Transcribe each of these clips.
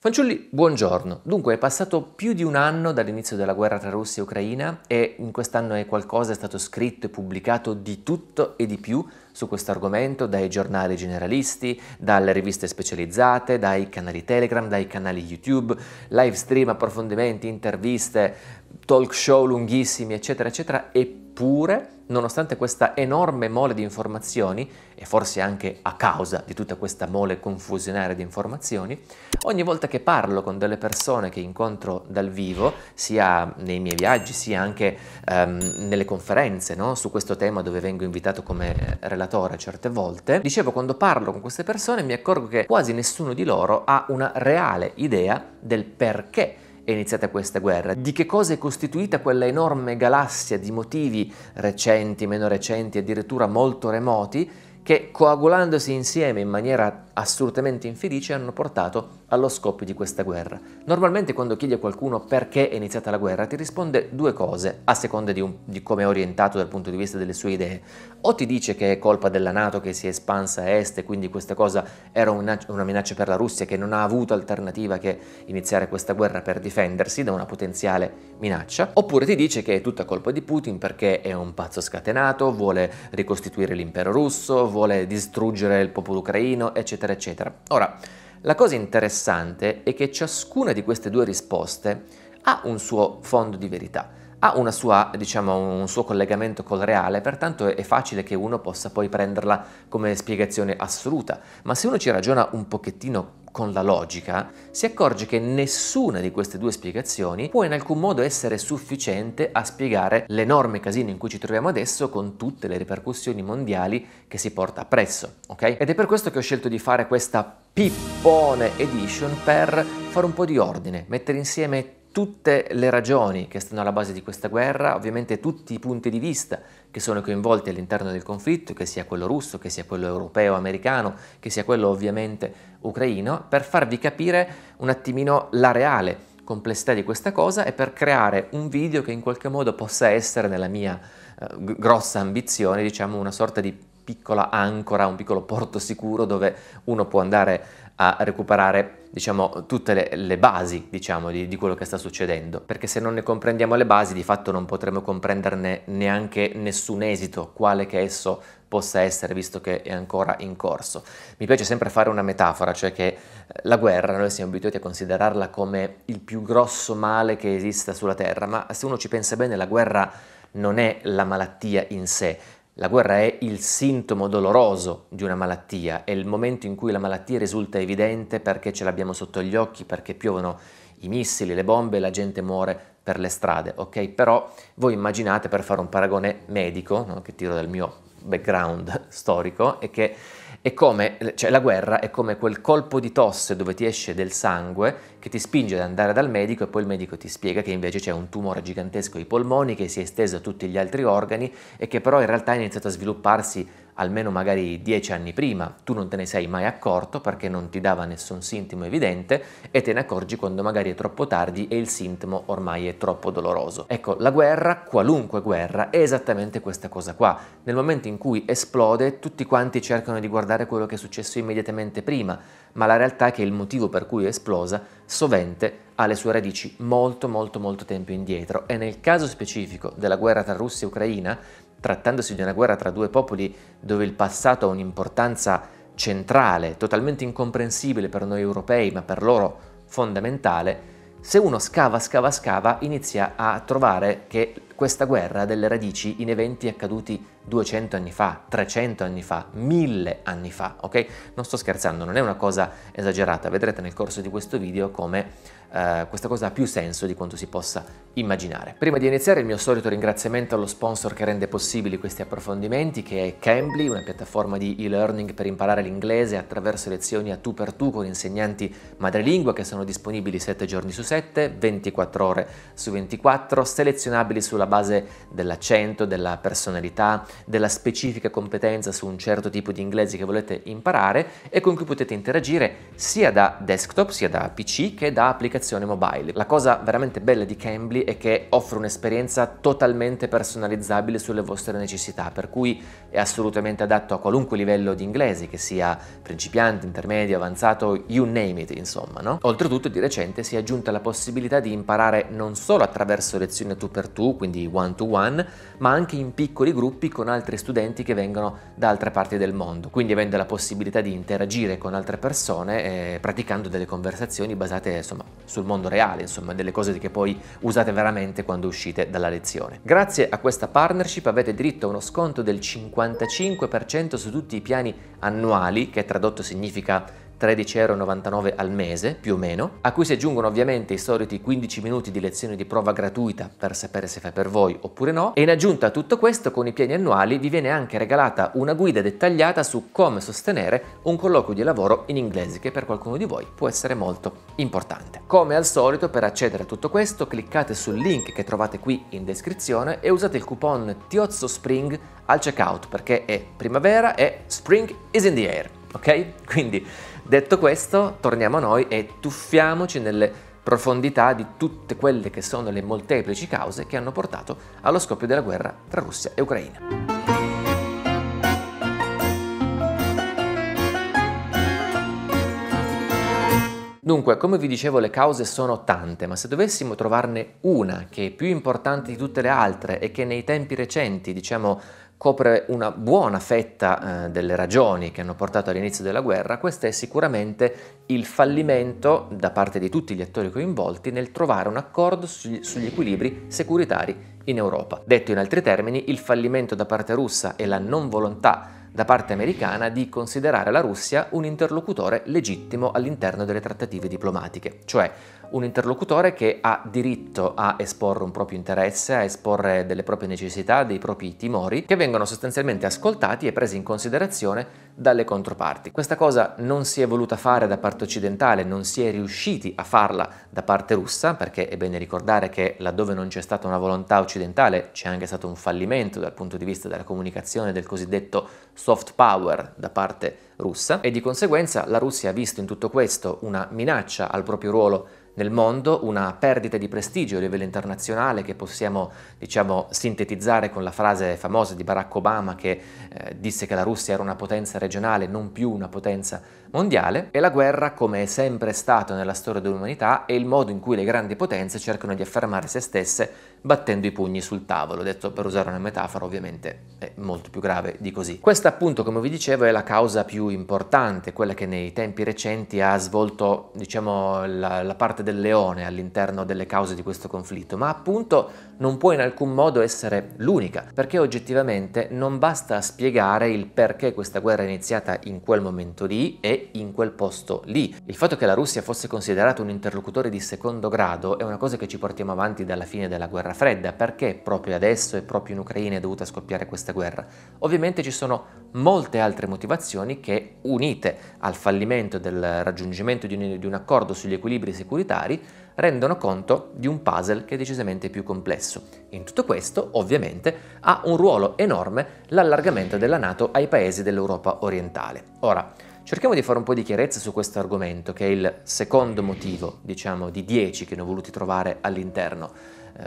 Fanciulli, buongiorno. Dunque, è passato più di un anno dall'inizio della guerra tra Russia e Ucraina e in quest'anno è qualcosa è stato scritto e pubblicato di tutto e di più su questo argomento dai giornali generalisti, dalle riviste specializzate, dai canali Telegram, dai canali YouTube, live stream, approfondimenti, interviste, talk show lunghissimi, eccetera, eccetera, e Eppure, nonostante questa enorme mole di informazioni, e forse anche a causa di tutta questa mole confusionaria di informazioni, ogni volta che parlo con delle persone che incontro dal vivo, sia nei miei viaggi, sia anche um, nelle conferenze no? su questo tema dove vengo invitato come relatore certe volte, dicevo quando parlo con queste persone mi accorgo che quasi nessuno di loro ha una reale idea del perché è iniziata questa guerra, di che cosa è costituita quella enorme galassia di motivi recenti, meno recenti, addirittura molto remoti, che coagulandosi insieme in maniera assolutamente infelice hanno portato allo scoppio di questa guerra. Normalmente quando chiedi a qualcuno perché è iniziata la guerra ti risponde due cose, a seconda di, un, di come è orientato dal punto di vista delle sue idee. O ti dice che è colpa della Nato che si è espansa a est e quindi questa cosa era una, una minaccia per la Russia che non ha avuto alternativa che iniziare questa guerra per difendersi da una potenziale minaccia. Oppure ti dice che è tutta colpa di Putin perché è un pazzo scatenato, vuole ricostituire l'impero russo, vuole distruggere il popolo ucraino, eccetera, eccetera. Ora, la cosa interessante è che ciascuna di queste due risposte ha un suo fondo di verità, ha sua, diciamo, un suo collegamento col reale, pertanto è facile che uno possa poi prenderla come spiegazione assoluta, ma se uno ci ragiona un pochettino con la logica, si accorge che nessuna di queste due spiegazioni può in alcun modo essere sufficiente a spiegare l'enorme casino in cui ci troviamo adesso con tutte le ripercussioni mondiali che si porta appresso, ok? Ed è per questo che ho scelto di fare questa Pippone Edition per fare un po' di ordine, mettere insieme tutte le ragioni che stanno alla base di questa guerra, ovviamente tutti i punti di vista che sono coinvolti all'interno del conflitto, che sia quello russo, che sia quello europeo, americano, che sia quello ovviamente ucraino, per farvi capire un attimino la reale complessità di questa cosa e per creare un video che in qualche modo possa essere nella mia eh, grossa ambizione, diciamo una sorta di piccola ancora, un piccolo porto sicuro dove uno può andare a recuperare diciamo, tutte le, le basi diciamo, di, di, quello che sta succedendo, perché se non ne comprendiamo le basi di fatto non potremo comprenderne neanche nessun esito, quale che esso possa essere, visto che è ancora in corso. Mi piace sempre fare una metafora, cioè che eh, la guerra noi siamo abituati a considerarla come il più grosso male che esista sulla Terra, ma se uno ci pensa bene la guerra non è la malattia in sé, la guerra è il sintomo doloroso di una malattia, è il momento in cui la malattia risulta evidente perché ce l'abbiamo sotto gli occhi, perché piovono i missili, le bombe, e la gente muore per le strade, ok? Però voi immaginate, per fare un paragone medico, no? che tiro dal mio background storico, è che è come, cioè la guerra è come quel colpo di tosse dove ti esce del sangue che ti spinge ad andare dal medico e poi il medico ti spiega che invece c'è un tumore gigantesco ai polmoni che si è esteso a tutti gli altri organi e che però in realtà ha iniziato a svilupparsi almeno magari dieci anni prima, tu non te ne sei mai accorto perché non ti dava nessun sintomo evidente e te ne accorgi quando magari è troppo tardi e il sintomo ormai è troppo doloroso. Ecco, la guerra, qualunque guerra, è esattamente questa cosa qua. Nel momento in cui esplode, tutti quanti cercano di guardare quello che è successo immediatamente prima ma la realtà è che il motivo per cui è esplosa sovente ha le sue radici molto molto molto tempo indietro e nel caso specifico della guerra tra Russia e Ucraina, trattandosi di una guerra tra due popoli dove il passato ha un'importanza centrale, totalmente incomprensibile per noi europei, ma per loro fondamentale, se uno scava, scava, scava, inizia a trovare che questa guerra ha delle radici in eventi accaduti 200 anni fa, 300 anni fa, 1000 anni fa, ok? Non sto scherzando, non è una cosa esagerata, vedrete nel corso di questo video come eh, questa cosa ha più senso di quanto si possa immaginare. Prima di iniziare il mio solito ringraziamento allo sponsor che rende possibili questi approfondimenti, che è Cambly, una piattaforma di e-learning per imparare l'inglese attraverso lezioni a tu per tu con insegnanti madrelingua che sono disponibili 7 giorni su 7, 24 ore su 24, selezionabili sulla base dell'accento, della personalità, della specifica competenza su un certo tipo di inglese che volete imparare e con cui potete interagire sia da desktop, sia da PC che da applicazione applicazione mobile. La cosa veramente bella di Cambly è che offre un'esperienza totalmente personalizzabile sulle vostre necessità, per cui è assolutamente adatto a qualunque livello di inglese, che sia principiante, intermedio, avanzato, you name it, insomma, no? Oltretutto di recente si è aggiunta la possibilità di imparare non solo attraverso lezioni tu per tu, quindi one to one, ma anche in piccoli gruppi con altri studenti che vengono da altre parti del mondo, quindi avendo la possibilità di interagire con altre persone eh, praticando delle conversazioni basate insomma sul mondo reale, insomma, delle cose che poi usate veramente quando uscite dalla lezione. Grazie a questa partnership avete diritto a uno sconto del 55% su tutti i piani annuali, che tradotto significa 13,99€ al mese, più o meno, a cui si aggiungono ovviamente i soliti 15 minuti di lezione di prova gratuita per sapere se fa per voi oppure no, e in aggiunta a tutto questo con i piani annuali vi viene anche regalata una guida dettagliata su come sostenere un colloquio di lavoro in inglese che per qualcuno di voi può essere molto importante. Come al solito per accedere a tutto questo cliccate sul link che trovate qui in descrizione e usate il coupon Tiozzo Spring al checkout perché è primavera e Spring is in the air, ok? Quindi Detto questo, torniamo a noi e tuffiamoci nelle profondità di tutte quelle che sono le molteplici cause che hanno portato allo scoppio della guerra tra Russia e Ucraina. Dunque, come vi dicevo, le cause sono tante, ma se dovessimo trovarne una che è più importante di tutte le altre e che nei tempi recenti, diciamo copre una buona fetta eh, delle ragioni che hanno portato all'inizio della guerra, questa è sicuramente il fallimento da parte di tutti gli attori coinvolti nel trovare un accordo sugli, sugli equilibri securitari in Europa. Detto in altri termini, il fallimento da parte russa e la non volontà da parte americana di considerare la Russia un interlocutore legittimo all'interno delle trattative diplomatiche, cioè un interlocutore che ha diritto a esporre un proprio interesse, a esporre delle proprie necessità, dei propri timori, che vengono sostanzialmente ascoltati e presi in considerazione dalle controparti. Questa cosa non si è voluta fare da parte occidentale, non si è riusciti a farla da parte russa, perché è bene ricordare che laddove non c'è stata una volontà occidentale c'è anche stato un fallimento dal punto di vista della comunicazione del cosiddetto soft power da parte russa e di conseguenza la Russia ha visto in tutto questo una minaccia al proprio ruolo nel mondo, una perdita di prestigio a livello internazionale che possiamo diciamo, sintetizzare con la frase famosa di Barack Obama che eh, disse che la Russia era una potenza regionale, non più una potenza mondiale e la guerra, come è sempre stato nella storia dell'umanità, è il modo in cui le grandi potenze cercano di affermare se stesse battendo i pugni sul tavolo, detto per usare una metafora ovviamente è molto più grave di così. Questa appunto, come vi dicevo, è la causa più importante, quella che nei tempi recenti ha svolto, diciamo, la, la parte del leone all'interno delle cause di questo conflitto, ma appunto non può in alcun modo essere l'unica, perché oggettivamente non basta spiegare il perché questa guerra è iniziata in quel momento lì e in quel posto lì. Il fatto che la Russia fosse considerata un interlocutore di secondo grado è una cosa che ci portiamo avanti dalla fine della guerra fredda, perché proprio adesso e proprio in Ucraina è dovuta scoppiare questa guerra. Ovviamente ci sono molte altre motivazioni che, unite al fallimento del raggiungimento di un, di un accordo sugli equilibri securitari, rendono conto di un puzzle che è decisamente più complesso. In tutto questo, ovviamente, ha un ruolo enorme l'allargamento della Nato ai paesi dell'Europa orientale. Ora, Cerchiamo di fare un po' di chiarezza su questo argomento, che è il secondo motivo, diciamo, di 10 che ne ho voluti trovare all'interno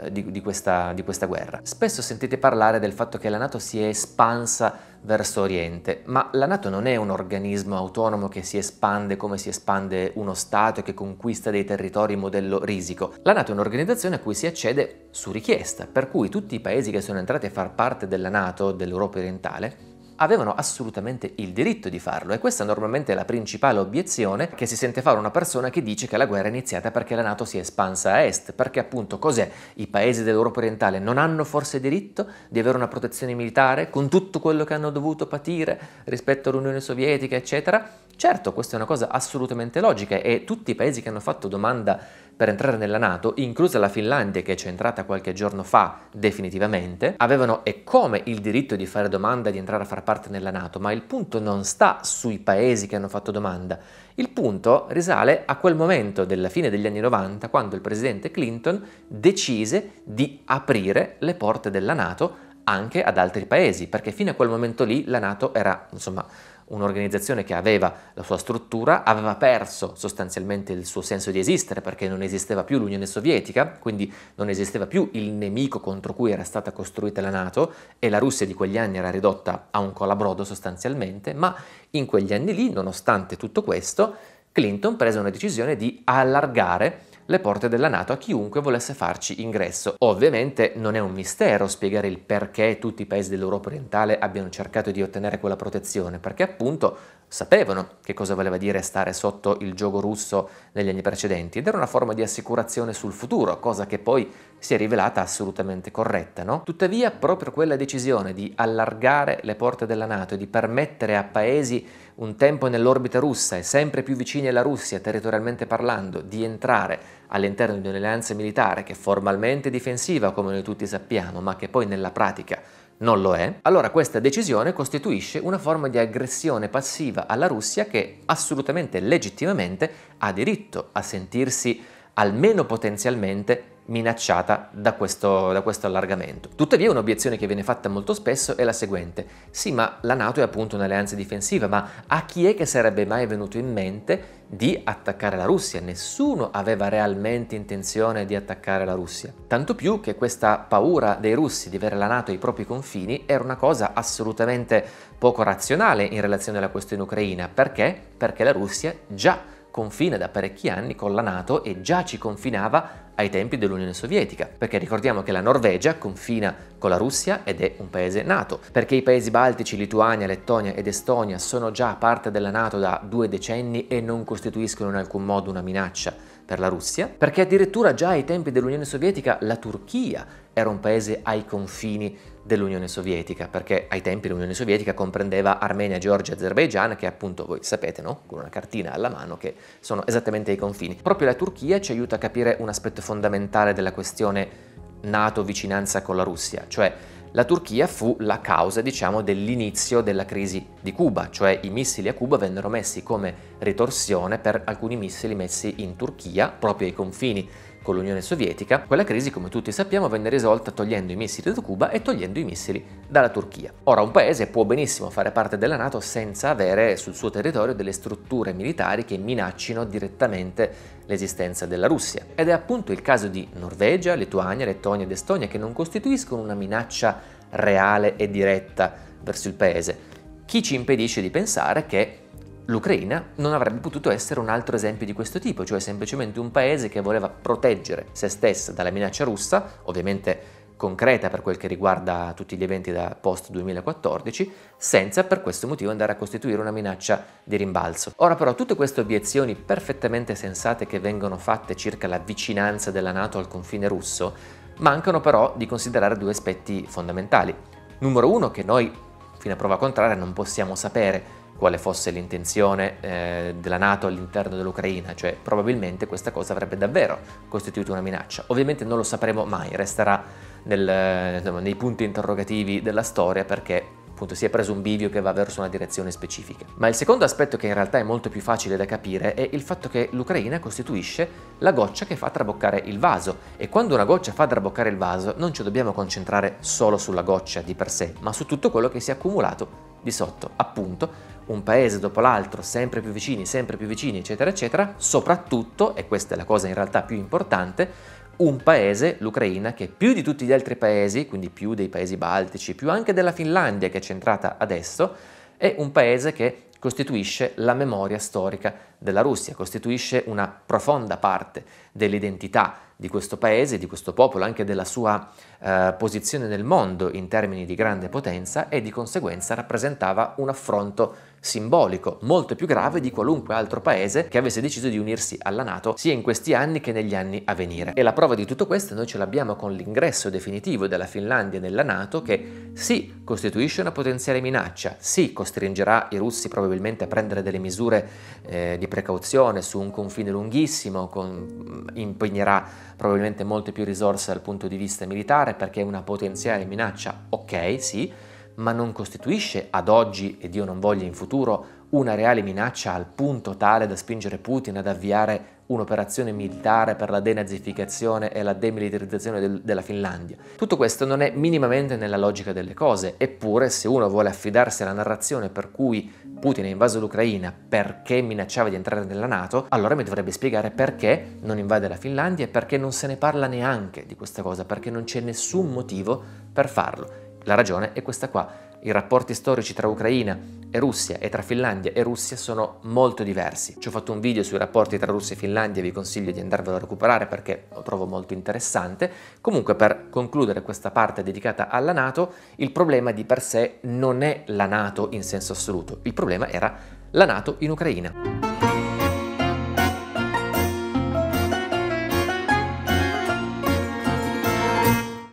eh, di, di, questa, di questa guerra. Spesso sentite parlare del fatto che la Nato si è espansa verso Oriente, ma la Nato non è un organismo autonomo che si espande come si espande uno Stato e che conquista dei territori in modello risico. La Nato è un'organizzazione a cui si accede su richiesta, per cui tutti i paesi che sono entrati a far parte della Nato, dell'Europa orientale, avevano assolutamente il diritto di farlo e questa normalmente è la principale obiezione che si sente fare una persona che dice che la guerra è iniziata perché la Nato si è espansa a est, perché appunto cos'è? I paesi dell'Europa orientale non hanno forse diritto di avere una protezione militare con tutto quello che hanno dovuto patire rispetto all'Unione Sovietica, eccetera? Certo, questa è una cosa assolutamente logica e tutti i paesi che hanno fatto domanda per entrare nella Nato, inclusa la Finlandia che c'è entrata qualche giorno fa definitivamente, avevano e come il diritto di fare domanda di entrare a far parte nella Nato, ma il punto non sta sui paesi che hanno fatto domanda, il punto risale a quel momento della fine degli anni 90 quando il presidente Clinton decise di aprire le porte della Nato anche ad altri paesi, perché fino a quel momento lì la Nato era, insomma, un'organizzazione che aveva la sua struttura, aveva perso sostanzialmente il suo senso di esistere perché non esisteva più l'Unione Sovietica, quindi non esisteva più il nemico contro cui era stata costruita la Nato e la Russia di quegli anni era ridotta a un colabrodo sostanzialmente, ma in quegli anni lì, nonostante tutto questo, Clinton prese una decisione di allargare le porte della Nato a chiunque volesse farci ingresso. Ovviamente non è un mistero spiegare il perché tutti i paesi dell'Europa orientale abbiano cercato di ottenere quella protezione, perché appunto sapevano che cosa voleva dire stare sotto il gioco russo negli anni precedenti ed era una forma di assicurazione sul futuro, cosa che poi si è rivelata assolutamente corretta, no? Tuttavia proprio quella decisione di allargare le porte della Nato e di permettere a paesi un tempo nell'orbita russa e sempre più vicini alla Russia territorialmente parlando, di entrare all'interno di un'alleanza militare che formalmente è difensiva, come noi tutti sappiamo, ma che poi nella pratica non lo è, allora questa decisione costituisce una forma di aggressione passiva alla Russia che assolutamente legittimamente ha diritto a sentirsi almeno potenzialmente minacciata da questo, da questo, allargamento. Tuttavia un'obiezione che viene fatta molto spesso è la seguente, sì ma la Nato è appunto un'alleanza difensiva, ma a chi è che sarebbe mai venuto in mente di attaccare la Russia? Nessuno aveva realmente intenzione di attaccare la Russia, tanto più che questa paura dei russi di avere la Nato ai propri confini era una cosa assolutamente poco razionale in relazione alla questione ucraina, perché? Perché la Russia già confina da parecchi anni con la Nato e già ci confinava ai tempi dell'Unione Sovietica, perché ricordiamo che la Norvegia confina con la Russia ed è un paese NATO, perché i paesi baltici, Lituania, Lettonia ed Estonia sono già parte della Nato da due decenni e non costituiscono in alcun modo una minaccia per la Russia, perché addirittura già ai tempi dell'Unione Sovietica la Turchia era un paese ai confini dell'Unione Sovietica, perché ai tempi l'Unione Sovietica comprendeva Armenia, Georgia, e Azerbaijan, che appunto voi sapete, no? Con una cartina alla mano che sono esattamente i confini. Proprio la Turchia ci aiuta a capire un aspetto fondamentale della questione NATO vicinanza con la Russia, cioè la Turchia fu la causa, diciamo, dell'inizio della crisi di Cuba, cioè i missili a Cuba vennero messi come ritorsione per alcuni missili messi in Turchia, proprio ai confini con l'Unione Sovietica, quella crisi come tutti sappiamo venne risolta togliendo i missili da Cuba e togliendo i missili dalla Turchia. Ora un paese può benissimo fare parte della Nato senza avere sul suo territorio delle strutture militari che minaccino direttamente l'esistenza della Russia. Ed è appunto il caso di Norvegia, Lituania, Lettonia ed Estonia che non costituiscono una minaccia reale e diretta verso il paese. Chi ci impedisce di pensare che L'Ucraina non avrebbe potuto essere un altro esempio di questo tipo, cioè semplicemente un paese che voleva proteggere se stessa dalla minaccia russa, ovviamente concreta per quel che riguarda tutti gli eventi da post 2014, senza per questo motivo andare a costituire una minaccia di rimbalzo. Ora però tutte queste obiezioni perfettamente sensate che vengono fatte circa la vicinanza della Nato al confine russo, mancano però di considerare due aspetti fondamentali. Numero uno che noi, fino a prova contraria, non possiamo sapere quale fosse l'intenzione eh, della Nato all'interno dell'Ucraina, cioè probabilmente questa cosa avrebbe davvero costituito una minaccia. Ovviamente non lo sapremo mai, resterà nel, insomma, nei punti interrogativi della storia perché appunto si è preso un bivio che va verso una direzione specifica. Ma il secondo aspetto che in realtà è molto più facile da capire è il fatto che l'Ucraina costituisce la goccia che fa traboccare il vaso e quando una goccia fa traboccare il vaso non ci dobbiamo concentrare solo sulla goccia di per sé, ma su tutto quello che si è accumulato di sotto, appunto un paese dopo l'altro, sempre più vicini, sempre più vicini, eccetera, eccetera, soprattutto, e questa è la cosa in realtà più importante, un paese, l'Ucraina, che più di tutti gli altri paesi, quindi più dei paesi baltici, più anche della Finlandia che è centrata adesso, è un paese che costituisce la memoria storica della Russia, costituisce una profonda parte dell'identità di questo paese, di questo popolo, anche della sua eh, posizione nel mondo in termini di grande potenza e di conseguenza rappresentava un affronto simbolico, molto più grave di qualunque altro paese che avesse deciso di unirsi alla Nato sia in questi anni che negli anni a venire. E la prova di tutto questo noi ce l'abbiamo con l'ingresso definitivo della Finlandia nella Nato che sì, costituisce una potenziale minaccia, sì, costringerà i russi probabilmente a prendere delle misure eh, di precauzione su un confine lunghissimo, con, mm, impegnerà probabilmente molte più risorse dal punto di vista militare perché è una potenziale minaccia, ok, sì, ma non costituisce ad oggi, e Dio non voglia in futuro, una reale minaccia al punto tale da spingere Putin ad avviare un'operazione militare per la denazificazione e la demilitarizzazione del, della Finlandia. Tutto questo non è minimamente nella logica delle cose, eppure se uno vuole affidarsi alla narrazione per cui Putin ha invaso l'Ucraina perché minacciava di entrare nella Nato, allora mi dovrebbe spiegare perché non invade la Finlandia e perché non se ne parla neanche di questa cosa, perché non c'è nessun motivo per farlo. La ragione è questa qua. I rapporti storici tra Ucraina e Russia e tra Finlandia e Russia sono molto diversi. Ci ho fatto un video sui rapporti tra Russia e Finlandia, vi consiglio di andarvelo a recuperare perché lo trovo molto interessante. Comunque per concludere questa parte dedicata alla Nato, il problema di per sé non è la Nato in senso assoluto, il problema era la Nato in Ucraina.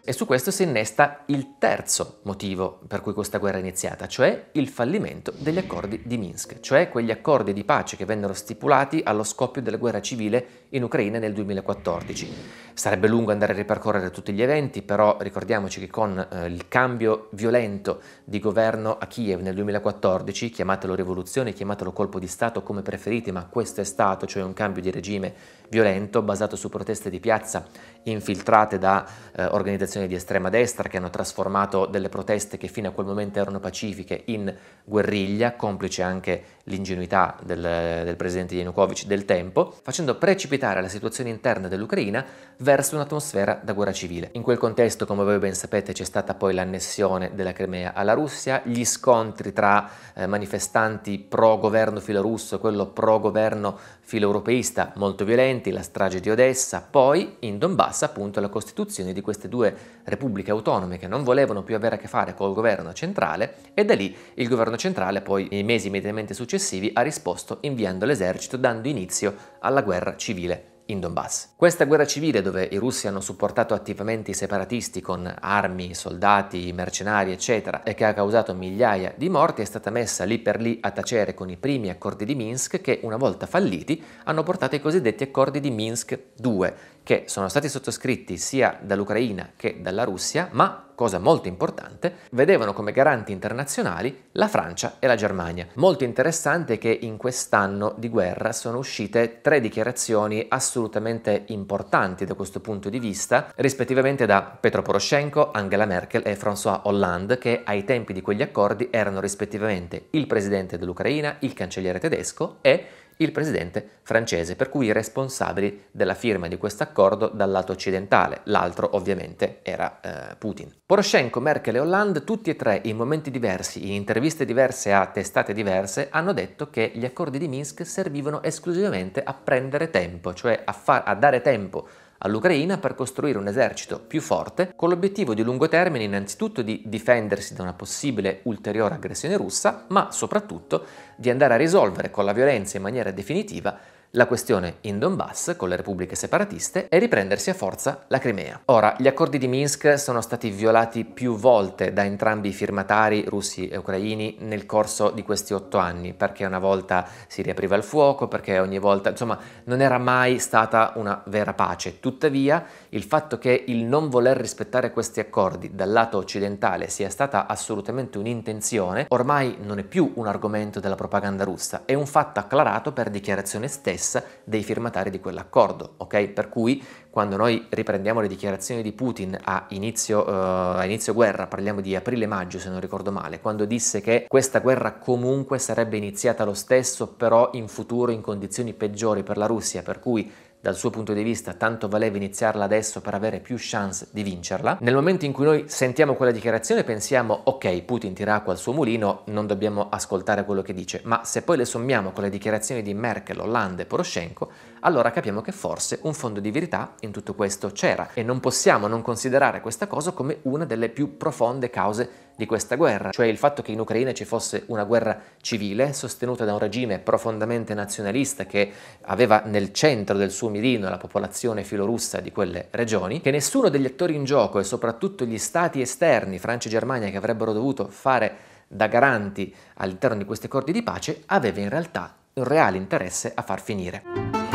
E su questo si innesta il terzo motivo per cui questa guerra è iniziata, cioè il fallimento degli accordi di Minsk, cioè quegli accordi di pace che vennero stipulati allo scoppio della guerra civile in Ucraina nel 2014. Sarebbe lungo andare a ripercorrere tutti gli eventi, però ricordiamoci che con eh, il cambio violento di governo a Kiev nel 2014, chiamatelo rivoluzione, chiamatelo colpo di Stato come preferite, ma questo è stato, cioè un cambio di regime violento basato su proteste di piazza infiltrate da eh, organizzazioni di estrema destra che hanno trasformato delle proteste che fino a quel momento erano pacifiche in guerriglia, complice anche l'ingenuità del, del presidente Yanukovych del tempo, facendo precipitare la situazione interna dell'Ucraina verso un'atmosfera da guerra civile. In quel contesto, come voi ben sapete, c'è stata poi l'annessione della Crimea alla Russia, gli scontri tra eh, manifestanti pro governo filorusso e quello pro governo filoeuropeista molto violenti, la strage di Odessa, poi in Donbass appunto la costituzione di queste due repubbliche autonome che non volevano più avere a che fare col governo centrale e da lì il governo centrale poi nei mesi immediatamente successivi ha risposto inviando l'esercito dando inizio alla guerra civile in Donbass. Questa guerra civile, dove i russi hanno supportato attivamente i separatisti con armi, soldati, mercenari, eccetera, e che ha causato migliaia di morti, è stata messa lì per lì a tacere con i primi accordi di Minsk che, una volta falliti, hanno portato i cosiddetti accordi di Minsk 2, che sono stati sottoscritti sia dall'Ucraina che dalla Russia, ma, cosa molto importante, vedevano come garanti internazionali la Francia e la Germania. Molto interessante che in quest'anno di guerra sono uscite tre dichiarazioni assolutamente importanti da questo punto di vista, rispettivamente da Petro Poroshenko, Angela Merkel e François Hollande, che ai tempi di quegli accordi erano rispettivamente il presidente dell'Ucraina, il cancelliere tedesco e il presidente francese, per cui i responsabili della firma di questo accordo dal lato occidentale, l'altro ovviamente era eh, Putin. Poroshenko, Merkel e Hollande, tutti e tre in momenti diversi, in interviste diverse a testate diverse, hanno detto che gli accordi di Minsk servivano esclusivamente a prendere tempo, cioè a, far, a dare tempo all'Ucraina per costruire un esercito più forte con l'obiettivo di lungo termine innanzitutto di difendersi da una possibile ulteriore aggressione russa, ma soprattutto di andare a risolvere con la violenza in maniera definitiva la questione in Donbass con le repubbliche separatiste e riprendersi a forza la Crimea. Ora, gli accordi di Minsk sono stati violati più volte da entrambi i firmatari, russi e ucraini, nel corso di questi otto anni, perché una volta si riapriva il fuoco, perché ogni volta, insomma, non era mai stata una vera pace. Tuttavia, il fatto che il non voler rispettare questi accordi dal lato occidentale sia stata assolutamente un'intenzione, ormai non è più un argomento della propaganda russa, è un fatto acclarato per dichiarazione stessa promessa dei firmatari di quell'accordo, ok? Per cui quando noi riprendiamo le dichiarazioni di Putin a inizio, uh, a inizio guerra, parliamo di aprile-maggio se non ricordo male, quando disse che questa guerra comunque sarebbe iniziata lo stesso, però in futuro in condizioni peggiori per la Russia, per cui dal suo punto di vista tanto valeva iniziarla adesso per avere più chance di vincerla. Nel momento in cui noi sentiamo quella dichiarazione pensiamo ok Putin tira acqua al suo mulino, non dobbiamo ascoltare quello che dice, ma se poi le sommiamo con le dichiarazioni di Merkel, Hollande e Poroshenko, allora capiamo che forse un fondo di verità in tutto questo c'era e non possiamo non considerare questa cosa come una delle più profonde cause di questa guerra, cioè il fatto che in Ucraina ci fosse una guerra civile sostenuta da un regime profondamente nazionalista che aveva nel centro del suo mirino la popolazione filorussa di quelle regioni, che nessuno degli attori in gioco e soprattutto gli stati esterni, Francia e Germania, che avrebbero dovuto fare da garanti all'interno di questi accordi di pace, aveva in realtà un reale interesse a far finire.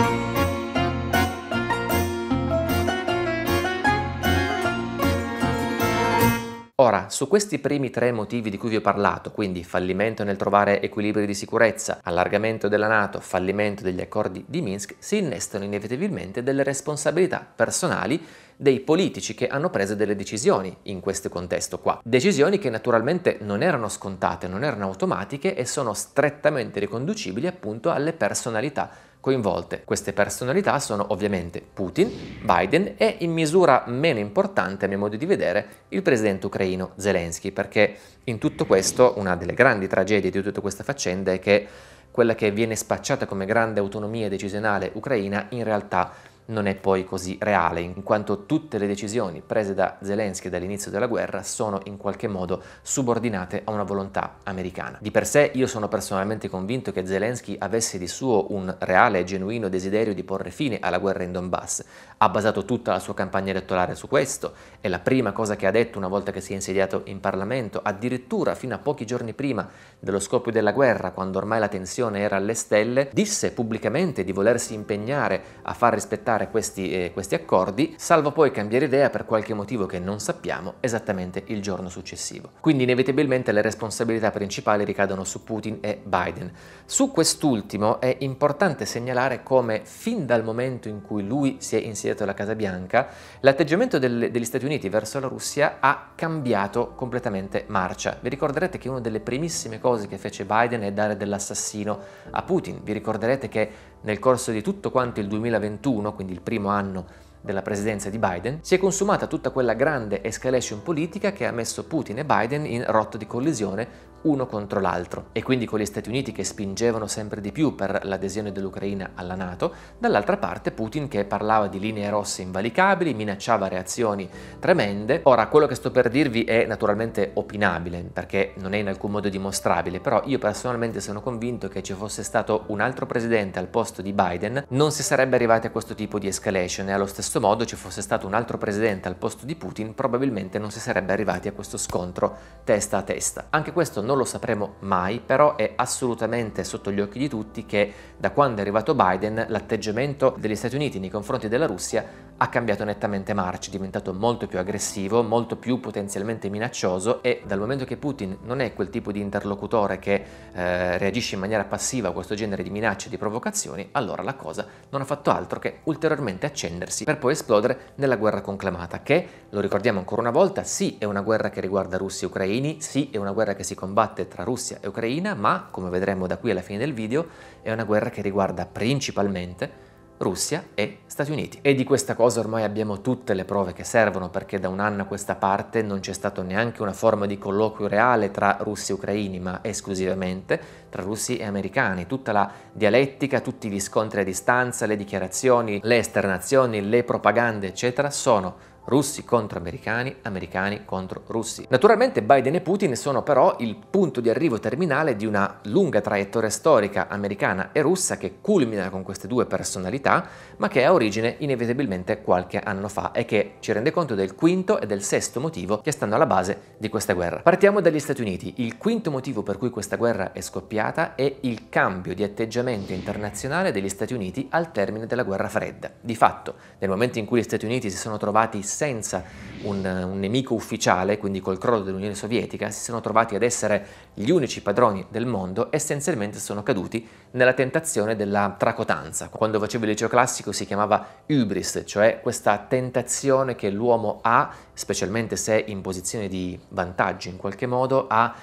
Ora, su questi primi tre motivi di cui vi ho parlato, quindi fallimento nel trovare equilibri di sicurezza, allargamento della Nato, fallimento degli accordi di Minsk, si innestano inevitabilmente delle responsabilità personali dei politici che hanno preso delle decisioni in questo contesto qua. Decisioni che naturalmente non erano scontate, non erano automatiche e sono strettamente riconducibili appunto alle personalità coinvolte. Queste personalità sono ovviamente Putin, Biden e in misura meno importante a mio modo di vedere il presidente ucraino Zelensky, perché in tutto questo una delle grandi tragedie di tutta questa faccenda è che quella che viene spacciata come grande autonomia decisionale ucraina in realtà non è poi così reale, in quanto tutte le decisioni prese da Zelensky dall'inizio della guerra sono in qualche modo subordinate a una volontà americana. Di per sé io sono personalmente convinto che Zelensky avesse di suo un reale e genuino desiderio di porre fine alla guerra in Donbass, ha basato tutta la sua campagna elettorale su questo, è la prima cosa che ha detto una volta che si è insediato in Parlamento, addirittura fino a pochi giorni prima dello scoppio della guerra, quando ormai la tensione era alle stelle, disse pubblicamente di volersi impegnare a far rispettare questi, eh, questi accordi, salvo poi cambiare idea per qualche motivo che non sappiamo esattamente il giorno successivo. Quindi inevitabilmente le responsabilità principali ricadono su Putin e Biden. Su quest'ultimo è importante segnalare come fin dal momento in cui lui si è insediato Seattle alla Casa Bianca, l'atteggiamento del, degli Stati Uniti verso la Russia ha cambiato completamente marcia. Vi ricorderete che una delle primissime cose che fece Biden è dare dell'assassino a Putin. Vi ricorderete che nel corso di tutto quanto il 2021, quindi il primo anno della presidenza di Biden, si è consumata tutta quella grande escalation politica che ha messo Putin e Biden in rotta di collisione uno contro l'altro e quindi con gli Stati Uniti che spingevano sempre di più per l'adesione dell'Ucraina alla Nato, dall'altra parte Putin che parlava di linee rosse invalicabili, minacciava reazioni tremende. Ora, quello che sto per dirvi è naturalmente opinabile perché non è in alcun modo dimostrabile, però io personalmente sono convinto che ci fosse stato un altro presidente al posto di Biden, non si sarebbe arrivati a questo tipo di escalation e allo stesso modo ci fosse stato un altro presidente al posto di Putin, probabilmente non si sarebbe arrivati a questo scontro testa a testa. Anche questo non non lo sapremo mai, però è assolutamente sotto gli occhi di tutti che da quando è arrivato Biden l'atteggiamento degli Stati Uniti nei confronti della Russia ha cambiato nettamente marcia, è diventato molto più aggressivo, molto più potenzialmente minaccioso e dal momento che Putin non è quel tipo di interlocutore che eh, reagisce in maniera passiva a questo genere di minacce e di provocazioni, allora la cosa non ha fatto altro che ulteriormente accendersi per poi esplodere nella guerra conclamata, che, lo ricordiamo ancora una volta, sì è una guerra che riguarda russi e ucraini, sì è una guerra che si combatte tra Russia e Ucraina, ma, come vedremo da qui alla fine del video, è una guerra che riguarda principalmente Russia e Stati Uniti. E di questa cosa ormai abbiamo tutte le prove che servono perché da un anno a questa parte non c'è stato neanche una forma di colloquio reale tra russi e ucraini, ma esclusivamente tra russi e americani. Tutta la dialettica, tutti gli scontri a distanza, le dichiarazioni, le esternazioni, le propagande, eccetera, sono russi contro americani, americani contro russi. Naturalmente Biden e Putin sono però il punto di arrivo terminale di una lunga traiettoria storica americana e russa che culmina con queste due personalità, ma che ha origine inevitabilmente qualche anno fa e che ci rende conto del quinto e del sesto motivo che stanno alla base di questa guerra. Partiamo dagli Stati Uniti. Il quinto motivo per cui questa guerra è scoppiata è il cambio di atteggiamento internazionale degli Stati Uniti al termine della guerra fredda. Di fatto, nel momento in cui gli Stati Uniti si sono trovati senza un, un nemico ufficiale, quindi col crollo dell'Unione Sovietica, si sono trovati ad essere gli unici padroni del mondo, essenzialmente sono caduti nella tentazione della tracotanza. Quando facevo il liceo classico si chiamava hubris, cioè questa tentazione che l'uomo ha, specialmente se in posizione di vantaggio in qualche modo, a